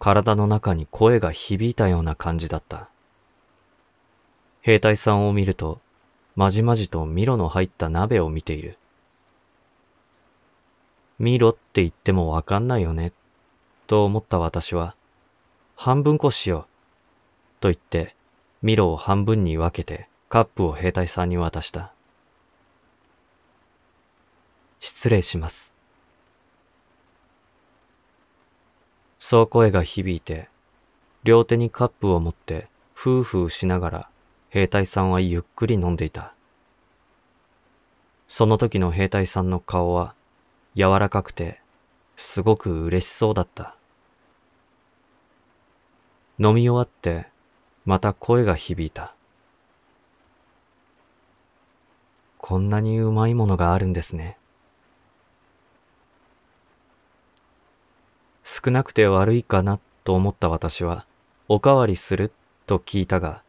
体の中に声が響いたような感じだった。兵隊さんを見ると、まじまじとミロの入った鍋を見ている。ミロって言ってもわかんないよね、と思った私は、半分こしよう。と言って、ミロを半分に分けてカップを兵隊さんに渡した。失礼します。そう声が響いて、両手にカップを持って、ふうふうしながら、兵隊さんはゆっくり飲んでいた。その時の兵隊さんの顔は、柔らかくて、すごく嬉しそうだった。飲み終わって、また声が響いた。こんなにうまいものがあるんですね。少なくて悪いかなと思った私は、おかわりすると聞いたが、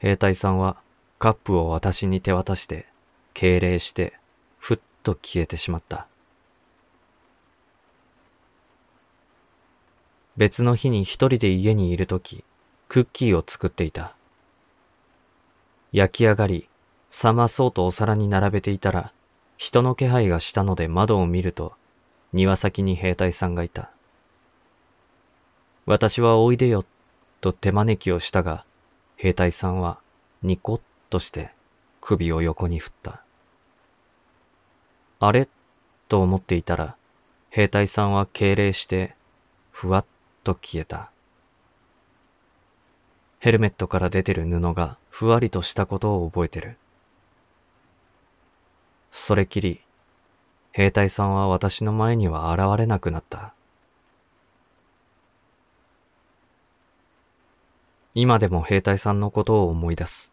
兵隊さんはカップを私に手渡して、敬礼して、ふっと消えてしまった。別の日に一人で家にいるとき、クッキーを作っていた。焼き上がり、冷まそうとお皿に並べていたら、人の気配がしたので窓を見ると、庭先に兵隊さんがいた。私はおいでよ、と手招きをしたが、兵隊さんはニコッとして首を横に振った。あれと思っていたら、兵隊さんは敬礼して、ふわっと消えた。ヘルメットから出てる布がふわりとしたことを覚えてる。それきり、兵隊さんは私の前には現れなくなった。今でも兵隊さんのことを思い出す。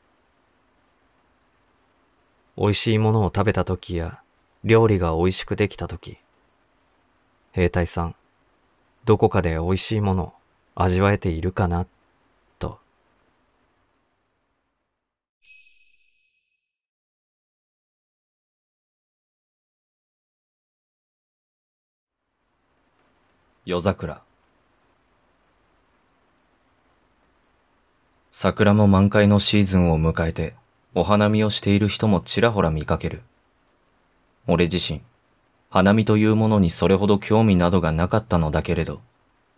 美味しいものを食べた時や、料理が美味しくできた時、兵隊さん、どこかで美味しいもの味わえているかな、と。夜桜。桜も満開のシーズンを迎えて、お花見をしている人もちらほら見かける。俺自身、花見というものにそれほど興味などがなかったのだけれど、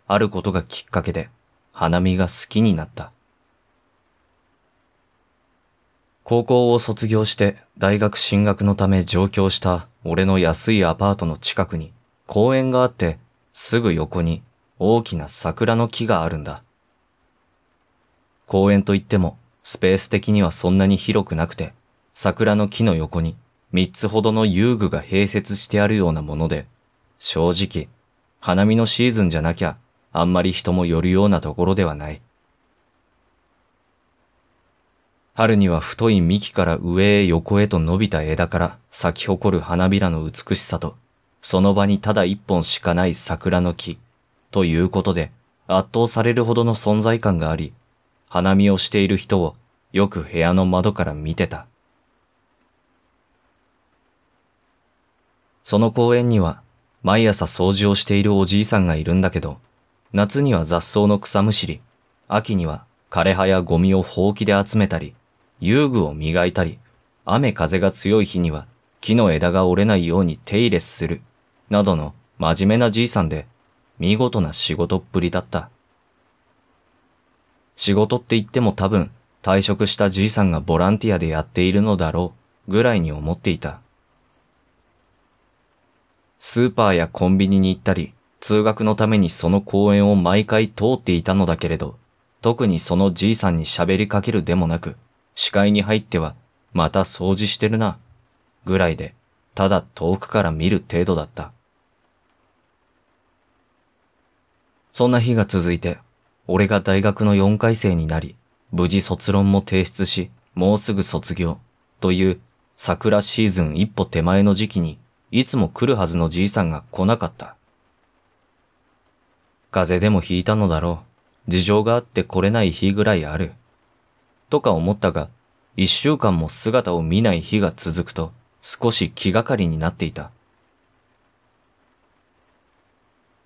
あることがきっかけで花見が好きになった。高校を卒業して大学進学のため上京した俺の安いアパートの近くに公園があってすぐ横に大きな桜の木があるんだ。公園といってもスペース的にはそんなに広くなくて桜の木の横に三つほどの遊具が併設してあるようなもので、正直、花見のシーズンじゃなきゃ、あんまり人も寄るようなところではない。春には太い幹から上へ横へと伸びた枝から咲き誇る花びらの美しさと、その場にただ一本しかない桜の木、ということで圧倒されるほどの存在感があり、花見をしている人をよく部屋の窓から見てた。その公園には、毎朝掃除をしているおじいさんがいるんだけど、夏には雑草の草むしり、秋には枯れ葉やゴミをほうきで集めたり、遊具を磨いたり、雨風が強い日には木の枝が折れないように手入れする、などの真面目なじいさんで、見事な仕事っぷりだった。仕事って言っても多分、退職したじいさんがボランティアでやっているのだろう、ぐらいに思っていた。スーパーやコンビニに行ったり、通学のためにその公園を毎回通っていたのだけれど、特にそのじいさんに喋りかけるでもなく、視界に入っては、また掃除してるな、ぐらいで、ただ遠くから見る程度だった。そんな日が続いて、俺が大学の4回生になり、無事卒論も提出し、もうすぐ卒業、という桜シーズン一歩手前の時期にいつも来るはずのじいさんが来なかった。風邪でもひいたのだろう。事情があって来れない日ぐらいある。とか思ったが、一週間も姿を見ない日が続くと少し気がかりになっていた。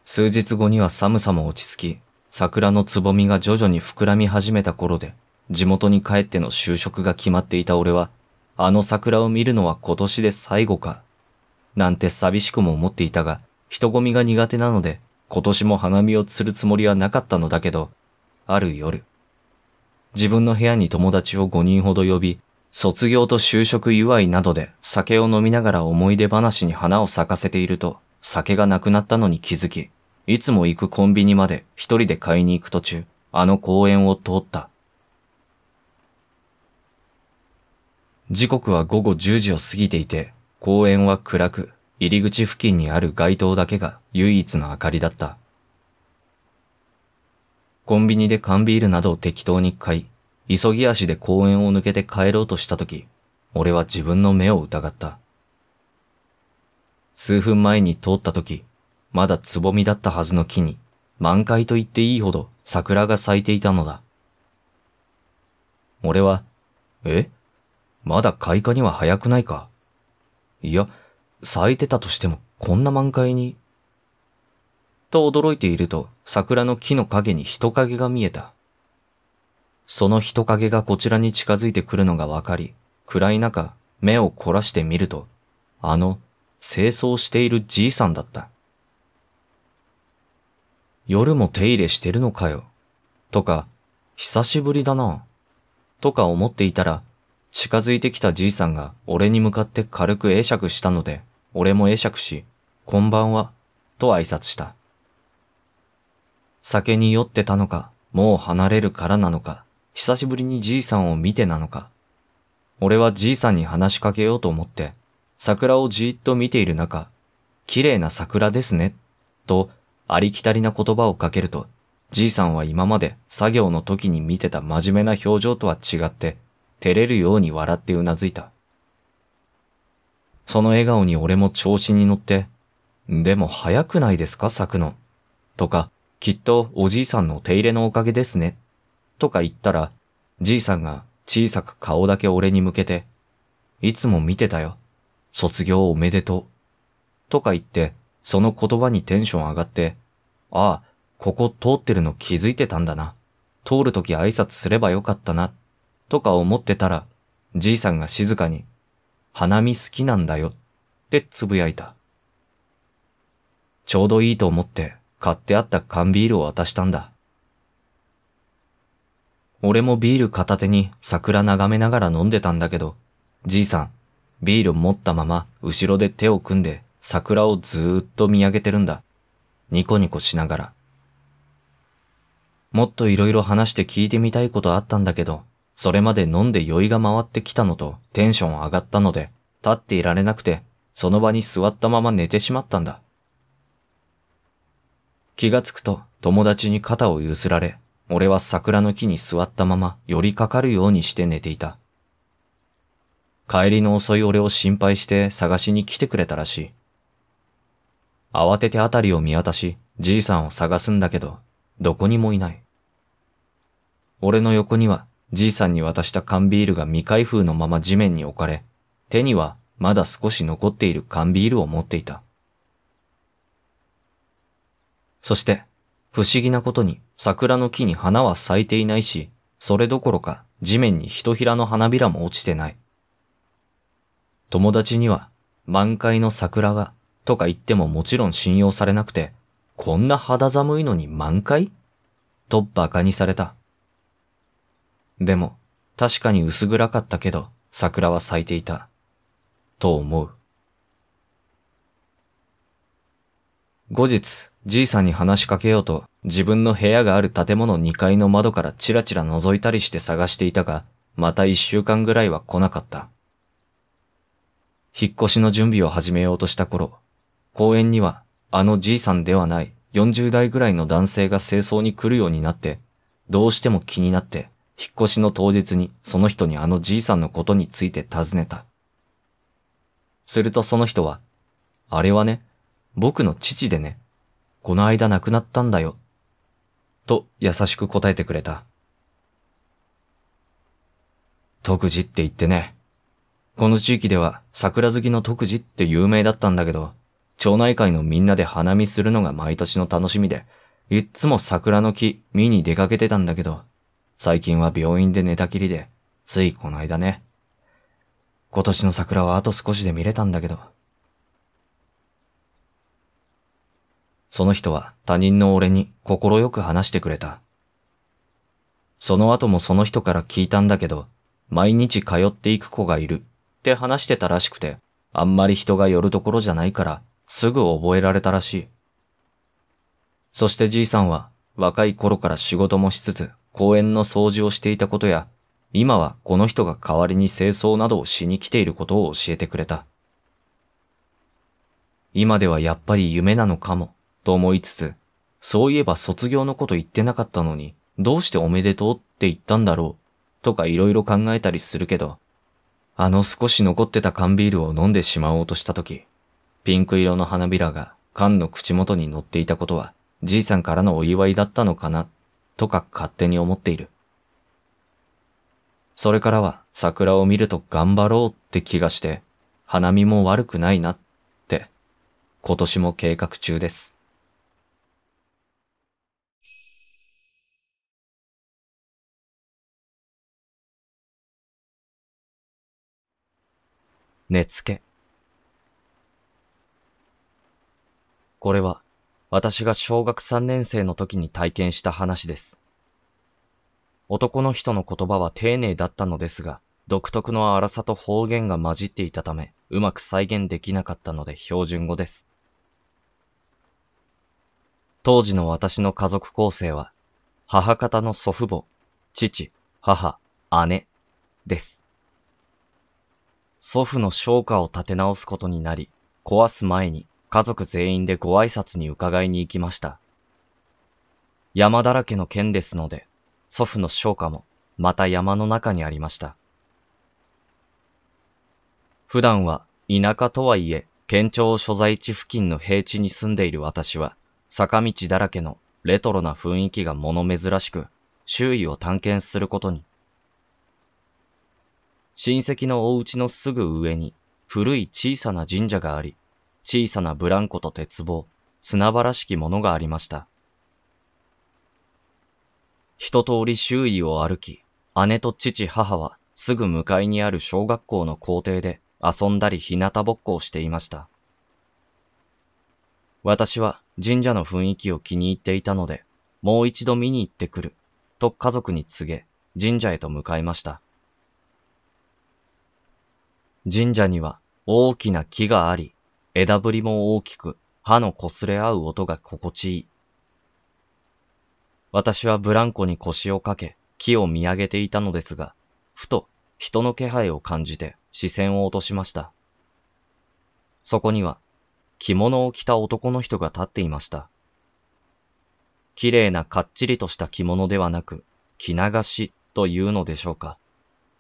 数日後には寒さも落ち着き、桜のつぼみが徐々に膨らみ始めた頃で、地元に帰っての就職が決まっていた俺は、あの桜を見るのは今年で最後か、なんて寂しくも思っていたが、人混みが苦手なので、今年も花見を釣るつもりはなかったのだけど、ある夜。自分の部屋に友達を5人ほど呼び、卒業と就職祝いなどで酒を飲みながら思い出話に花を咲かせていると、酒がなくなったのに気づき、いつも行くコンビニまで一人で買いに行く途中、あの公園を通った。時刻は午後10時を過ぎていて、公園は暗く、入り口付近にある街灯だけが唯一の明かりだった。コンビニで缶ビールなどを適当に買い、急ぎ足で公園を抜けて帰ろうとした時、俺は自分の目を疑った。数分前に通った時、まだつぼみだったはずの木に、満開と言っていいほど桜が咲いていたのだ。俺は、えまだ開花には早くないかいや、咲いてたとしてもこんな満開に。と驚いていると桜の木の影に人影が見えた。その人影がこちらに近づいてくるのがわかり、暗い中、目を凝らしてみると、あの、清掃しているじいさんだった。夜も手入れしてるのかよ。とか、久しぶりだな。とか思っていたら、近づいてきたじいさんが俺に向かって軽く会釈したので、俺も会釈し、こんばんは、と挨拶した。酒に酔ってたのか、もう離れるからなのか、久しぶりにじいさんを見てなのか。俺はじいさんに話しかけようと思って、桜をじーっと見ている中、綺麗な桜ですね、とありきたりな言葉をかけると、じいさんは今まで作業の時に見てた真面目な表情とは違って照れるように笑ってうなずいた。その笑顔に俺も調子に乗って、でも早くないですか咲くの。とか、きっとおじいさんの手入れのおかげですね。とか言ったら、じいさんが小さく顔だけ俺に向けて、いつも見てたよ。卒業おめでとう。とか言って、その言葉にテンション上がって、ああ、ここ通ってるの気づいてたんだな。通るとき挨拶すればよかったな。とか思ってたら、じいさんが静かに、花見好きなんだよってつぶやいた。ちょうどいいと思って買ってあった缶ビールを渡したんだ。俺もビール片手に桜眺めながら飲んでたんだけど、じいさん、ビール持ったまま後ろで手を組んで桜をずーっと見上げてるんだ。ニコニコしながら。もっと色々話して聞いてみたいことあったんだけど、それまで飲んで酔いが回ってきたのとテンション上がったので、立っていられなくて、その場に座ったまま寝てしまったんだ。気がつくと友達に肩をゆすられ、俺は桜の木に座ったまま寄りかかるようにして寝ていた。帰りの遅い俺を心配して探しに来てくれたらしい。慌てて辺りを見渡し、じいさんを探すんだけど、どこにもいない。俺の横にはじいさんに渡した缶ビールが未開封のまま地面に置かれ、手にはまだ少し残っている缶ビールを持っていた。そして、不思議なことに桜の木に花は咲いていないし、それどころか地面に一平の花びらも落ちてない。友達には満開の桜がとか言ってももちろん信用されなくて、こんな肌寒いのに満開と馬鹿にされた。でも、確かに薄暗かったけど、桜は咲いていた。と思う。後日、じいさんに話しかけようと、自分の部屋がある建物2階の窓からチラチラ覗いたりして探していたが、また1週間ぐらいは来なかった。引っ越しの準備を始めようとした頃、公園には、あのじいさんではない40代ぐらいの男性が清掃に来るようになって、どうしても気になって、引っ越しの当日にその人にあのじいさんのことについて尋ねた。するとその人は、あれはね、僕の父でね、この間亡くなったんだよ、と優しく答えてくれた。特事って言ってね、この地域では桜好きの特事って有名だったんだけど、町内会のみんなで花見するのが毎年の楽しみで、いっつも桜の木見に出かけてたんだけど、最近は病院で寝たきりで、ついこの間ね。今年の桜はあと少しで見れたんだけど。その人は他人の俺に心よく話してくれた。その後もその人から聞いたんだけど、毎日通っていく子がいるって話してたらしくて、あんまり人が寄るところじゃないから、すぐ覚えられたらしい。そしてじいさんは若い頃から仕事もしつつ公園の掃除をしていたことや、今はこの人が代わりに清掃などをしに来ていることを教えてくれた。今ではやっぱり夢なのかも、と思いつつ、そういえば卒業のこと言ってなかったのに、どうしておめでとうって言ったんだろう、とか色々考えたりするけど、あの少し残ってた缶ビールを飲んでしまおうとした時、ピンク色の花びらが缶の口元に乗っていたことは、じいさんからのお祝いだったのかな、とか勝手に思っている。それからは桜を見ると頑張ろうって気がして、花見も悪くないなって、今年も計画中です。寝付け。これは私が小学3年生の時に体験した話です。男の人の言葉は丁寧だったのですが、独特の荒さと方言が混じっていたため、うまく再現できなかったので標準語です。当時の私の家族構成は、母方の祖父母、父、母、姉です。祖父の商家を立て直すことになり、壊す前に家族全員でご挨拶に伺いに行きました。山だらけの県ですので、祖父の商家もまた山の中にありました。普段は田舎とはいえ、県庁所在地付近の平地に住んでいる私は、坂道だらけのレトロな雰囲気が物珍しく、周囲を探検することに。親戚のお家のすぐ上に古い小さな神社があり、小さなブランコと鉄棒、砂場らしきものがありました。一通り周囲を歩き、姉と父母はすぐ向かいにある小学校の校庭で遊んだり日向ぼっこをしていました。私は神社の雰囲気を気に入っていたので、もう一度見に行ってくる、と家族に告げ、神社へと向かいました。神社には大きな木があり、枝ぶりも大きく、歯の擦れ合う音が心地いい。私はブランコに腰をかけ、木を見上げていたのですが、ふと人の気配を感じて視線を落としました。そこには、着物を着た男の人が立っていました。綺麗なかっちりとした着物ではなく、着流しというのでしょうか。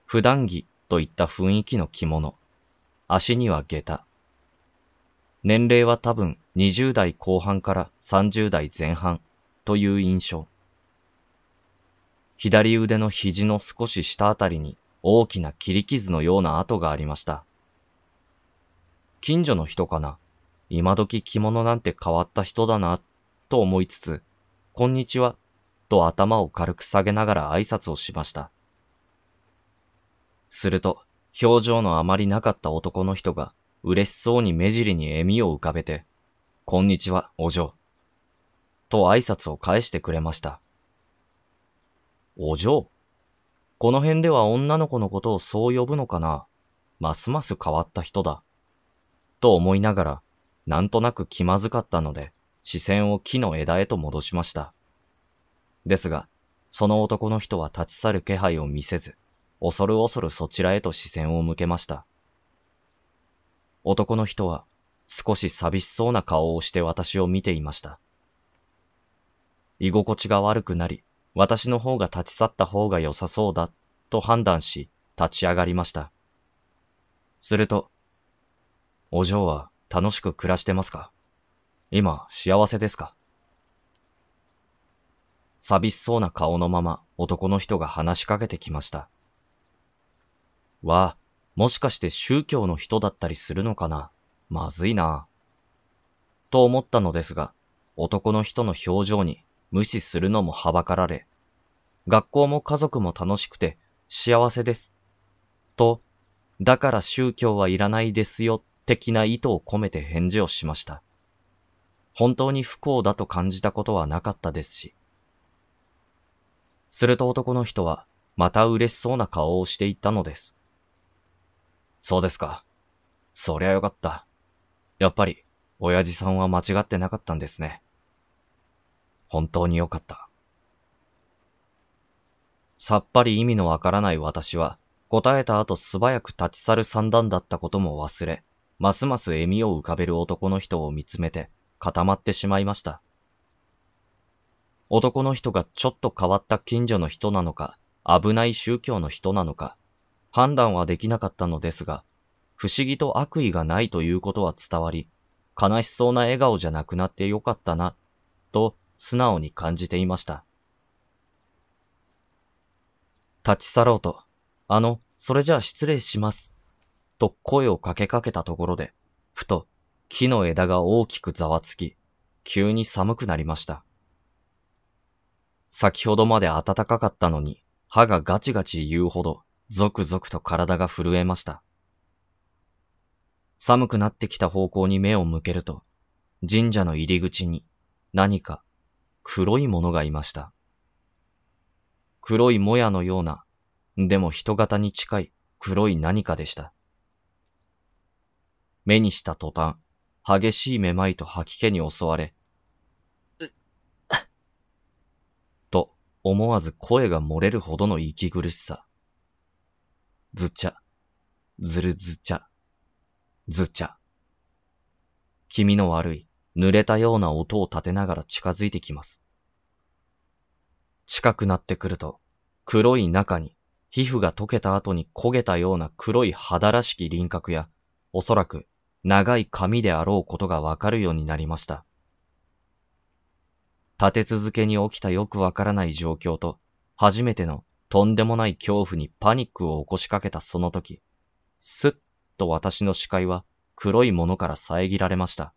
普段着といった雰囲気の着物。足には下駄。年齢は多分20代後半から30代前半という印象。左腕の肘の少し下あたりに大きな切り傷のような跡がありました。近所の人かな今時着物なんて変わった人だな、と思いつつ、こんにちは、と頭を軽く下げながら挨拶をしました。すると、表情のあまりなかった男の人が嬉しそうに目尻に笑みを浮かべて、こんにちは、お嬢。と挨拶を返してくれました。お嬢この辺では女の子のことをそう呼ぶのかなますます変わった人だ。と思いながら、なんとなく気まずかったので、視線を木の枝へと戻しました。ですが、その男の人は立ち去る気配を見せず、恐る恐るそちらへと視線を向けました。男の人は少し寂しそうな顔をして私を見ていました。居心地が悪くなり、私の方が立ち去った方が良さそうだと判断し立ち上がりました。すると、お嬢は楽しく暮らしてますか今幸せですか寂しそうな顔のまま男の人が話しかけてきました。わあ、もしかして宗教の人だったりするのかなまずいな。と思ったのですが、男の人の表情に無視するのもはばかられ、学校も家族も楽しくて幸せです。と、だから宗教はいらないですよ的な意図を込めて返事をしました。本当に不幸だと感じたことはなかったですし。すると男の人はまた嬉しそうな顔をしていったのです。そうですか。そりゃよかった。やっぱり、親父さんは間違ってなかったんですね。本当によかった。さっぱり意味のわからない私は、答えた後素早く立ち去る三段だったことも忘れ、ますます笑みを浮かべる男の人を見つめて固まってしまいました。男の人がちょっと変わった近所の人なのか、危ない宗教の人なのか、判断はできなかったのですが、不思議と悪意がないということは伝わり、悲しそうな笑顔じゃなくなってよかったな、と素直に感じていました。立ち去ろうと、あの、それじゃあ失礼します。と声をかけかけたところで、ふと木の枝が大きくざわつき、急に寒くなりました。先ほどまで暖かかったのに、歯がガチガチ言うほどゾクゾクと体が震えました。寒くなってきた方向に目を向けると、神社の入り口に何か黒いものがいました。黒いもやのような、でも人型に近い黒い何かでした。目にした途端、激しいめまいと吐き気に襲われ、と思わず声が漏れるほどの息苦しさ。ずちゃ、ずるずちゃ、ずちゃ。気味の悪い、濡れたような音を立てながら近づいてきます。近くなってくると、黒い中に、皮膚が溶けた後に焦げたような黒い肌らしき輪郭や、おそらく長い髪であろうことがわかるようになりました。立て続けに起きたよくわからない状況と、初めてのとんでもない恐怖にパニックを起こしかけたその時、すっと私の視界は黒いものから遮られました。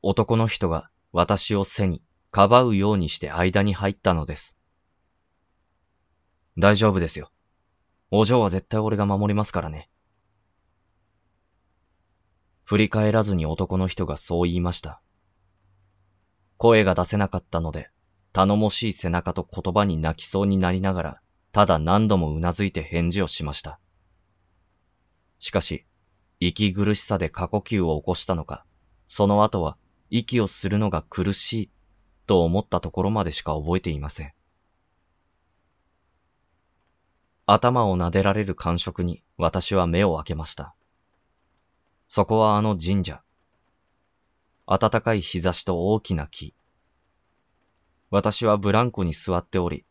男の人が私を背にかばうようにして間に入ったのです。大丈夫ですよ。お嬢は絶対俺が守りますからね。振り返らずに男の人がそう言いました。声が出せなかったので頼もしい背中と言葉に泣きそうになりながら、ただ何度も頷いて返事をしました。しかし、息苦しさで過呼吸を起こしたのか、その後は息をするのが苦しいと思ったところまでしか覚えていません。頭を撫でられる感触に私は目を開けました。そこはあの神社。暖かい日差しと大きな木。私はブランコに座っており、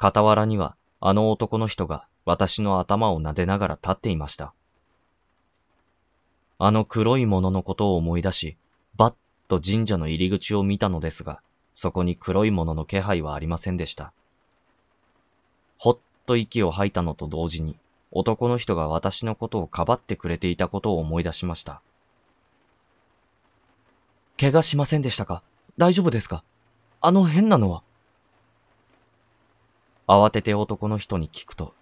傍らにはあの男の人が私の頭を撫でながら立っていました。あの黒いもののことを思い出し、バッと神社の入り口を見たのですが、そこに黒いものの気配はありませんでした。ほっと息を吐いたのと同時に、男の人が私のことをかばってくれていたことを思い出しました。怪我しませんでしたか大丈夫ですかあの変なのは慌てて男の人に聞くと、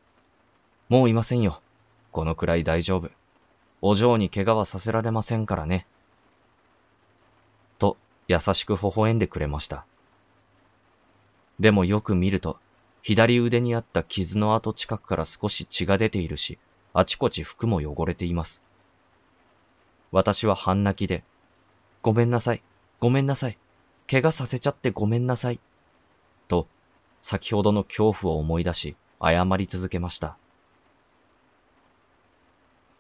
もういませんよ。このくらい大丈夫。お嬢に怪我はさせられませんからね。と、優しく微笑んでくれました。でもよく見ると、左腕にあった傷の跡近くから少し血が出ているし、あちこち服も汚れています。私は半泣きで、ごめんなさい、ごめんなさい、怪我させちゃってごめんなさい。と、先ほどの恐怖を思い出し、謝り続けました。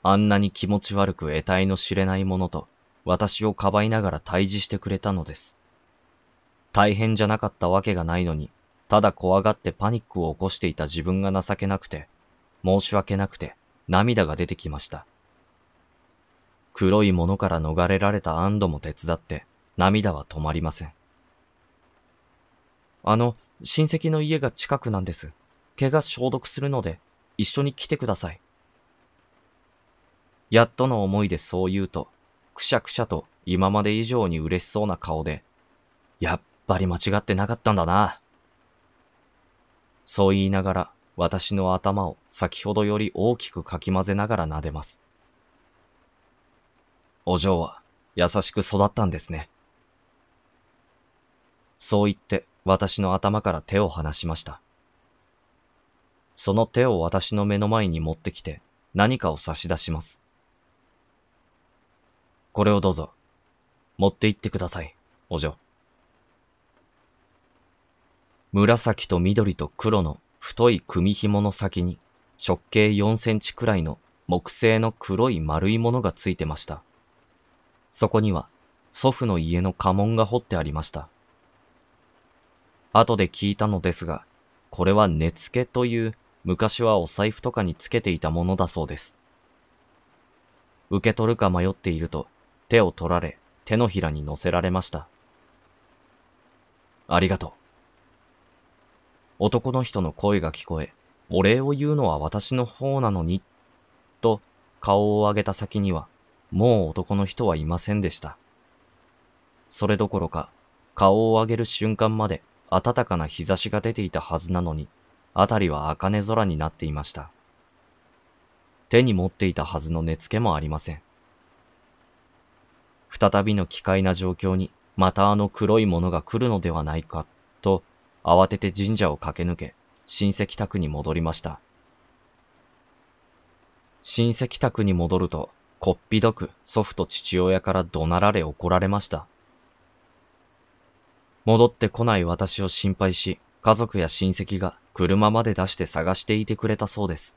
あんなに気持ち悪く得体の知れないものと、私をかばいながら退治してくれたのです。大変じゃなかったわけがないのに、ただ怖がってパニックを起こしていた自分が情けなくて、申し訳なくて、涙が出てきました。黒いものから逃れられた安堵も手伝って、涙は止まりません。あの、親戚の家が近くなんです。毛が消毒するので、一緒に来てください。やっとの思いでそう言うと、くしゃくしゃと今まで以上に嬉しそうな顔で、やっぱり間違ってなかったんだな。そう言いながら、私の頭を先ほどより大きくかき混ぜながら撫でます。お嬢は優しく育ったんですね。そう言って私の頭から手を離しました。その手を私の目の前に持ってきて何かを差し出します。これをどうぞ。持って行ってください、お嬢。紫と緑と黒の太い組紐の先に直径4センチくらいの木製の黒い丸いものがついてました。そこには祖父の家の家紋が彫ってありました。後で聞いたのですが、これは根付けという昔はお財布とかにつけていたものだそうです。受け取るか迷っていると手を取られ手のひらに乗せられました。ありがとう。男の人の声が聞こえ、お礼を言うのは私の方なのに、と顔を上げた先には、もう男の人はいませんでした。それどころか、顔を上げる瞬間まで暖かな日差しが出ていたはずなのに、辺りは茜空になっていました。手に持っていたはずの根付けもありません。再びの奇怪な状況に、またあの黒いものが来るのではないか、と、慌てて神社を駆け抜け、親戚宅に戻りました。親戚宅に戻ると、こっぴどく祖父と父親から怒鳴られ怒られました。戻ってこない私を心配し、家族や親戚が車まで出して探していてくれたそうです。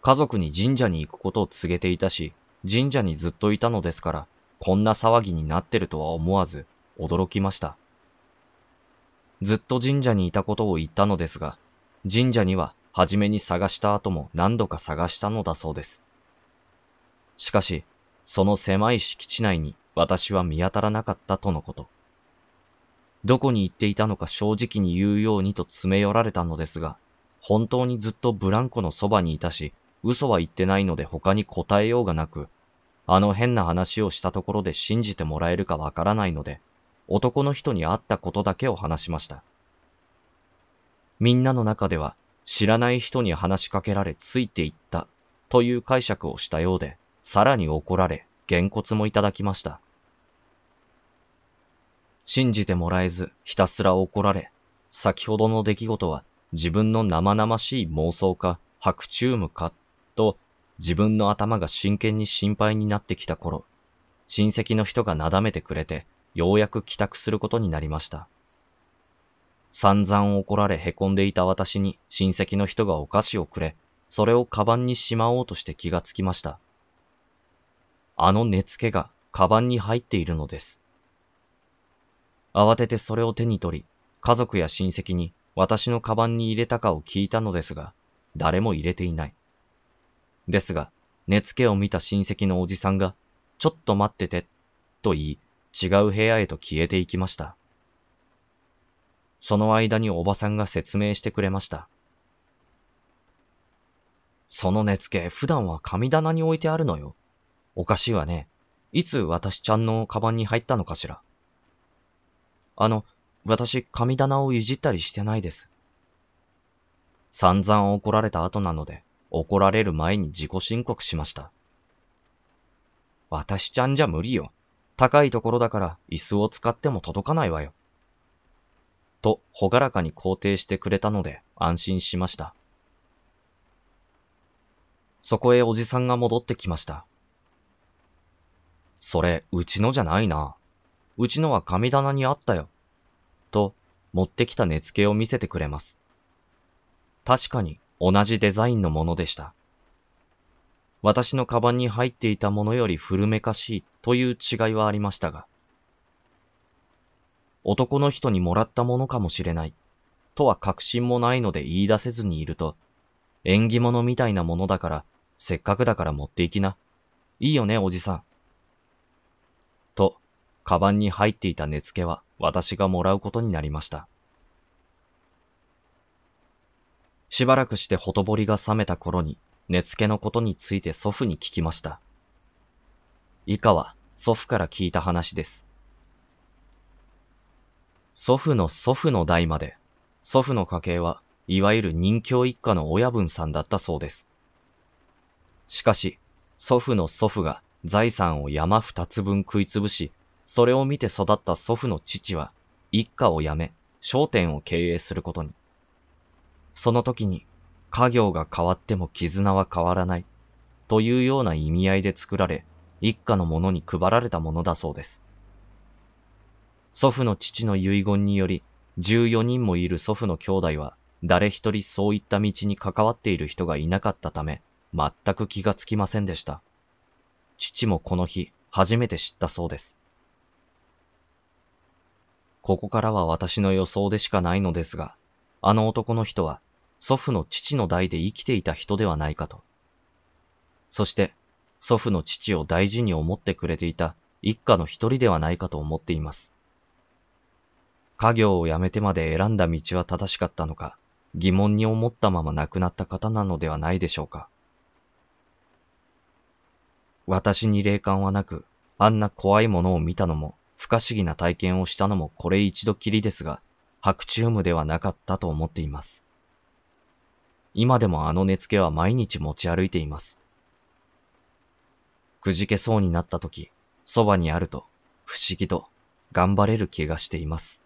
家族に神社に行くことを告げていたし、神社にずっといたのですから、こんな騒ぎになってるとは思わず、驚きました。ずっと神社にいたことを言ったのですが、神社には初めに探した後も何度か探したのだそうです。しかし、その狭い敷地内に私は見当たらなかったとのこと。どこに行っていたのか正直に言うようにと詰め寄られたのですが、本当にずっとブランコのそばにいたし、嘘は言ってないので他に答えようがなく、あの変な話をしたところで信じてもらえるかわからないので、男の人に会ったことだけを話しました。みんなの中では知らない人に話しかけられついていったという解釈をしたようで、さらに怒られ、げんこつもいただきました。信じてもらえず、ひたすら怒られ、先ほどの出来事は自分の生々しい妄想か、白チュームか、と自分の頭が真剣に心配になってきた頃、親戚の人がなだめてくれて、ようやく帰宅することになりました。散々怒られ凹んでいた私に親戚の人がお菓子をくれ、それをカバンにしまおうとして気がつきました。あの寝付けがカバンに入っているのです。慌ててそれを手に取り、家族や親戚に私のカバンに入れたかを聞いたのですが、誰も入れていない。ですが、寝付けを見た親戚のおじさんが、ちょっと待ってて、と言い、違う部屋へと消えていきました。その間におばさんが説明してくれました。その寝付け、普段は神棚に置いてあるのよ。おかしいわね。いつ私ちゃんのカバンに入ったのかしら。あの、私、神棚をいじったりしてないです。散々怒られた後なので、怒られる前に自己申告しました。私ちゃんじゃ無理よ。高いところだから椅子を使っても届かないわよ。と、ほがらかに肯定してくれたので安心しました。そこへおじさんが戻ってきました。それ、うちのじゃないな。うちのは神棚にあったよ。と、持ってきた根付を見せてくれます。確かに同じデザインのものでした。私のカバンに入っていたものより古めかしいという違いはありましたが、男の人にもらったものかもしれない、とは確信もないので言い出せずにいると、縁起物みたいなものだから、せっかくだから持っていきな。いいよね、おじさん。カバンに入っていた根付は私がもらうことになりました。しばらくしてほとぼりが冷めた頃に、根付のことについて祖父に聞きました。以下は祖父から聞いた話です。祖父の祖父の代まで、祖父の家系はいわゆる任教一家の親分さんだったそうです。しかし、祖父の祖父が財産を山二つ分食いつぶし、それを見て育った祖父の父は、一家を辞め、商店を経営することに。その時に、家業が変わっても絆は変わらない、というような意味合いで作られ、一家の者に配られたものだそうです。祖父の父の遺言により、14人もいる祖父の兄弟は、誰一人そういった道に関わっている人がいなかったため、全く気がつきませんでした。父もこの日、初めて知ったそうです。ここからは私の予想でしかないのですが、あの男の人は祖父の父の代で生きていた人ではないかと。そして、祖父の父を大事に思ってくれていた一家の一人ではないかと思っています。家業を辞めてまで選んだ道は正しかったのか、疑問に思ったまま亡くなった方なのではないでしょうか。私に霊感はなく、あんな怖いものを見たのも、不可思議な体験をしたのもこれ一度きりですが、白チ夢ムではなかったと思っています。今でもあの根付けは毎日持ち歩いています。くじけそうになった時、そばにあると、不思議と、頑張れる気がしています。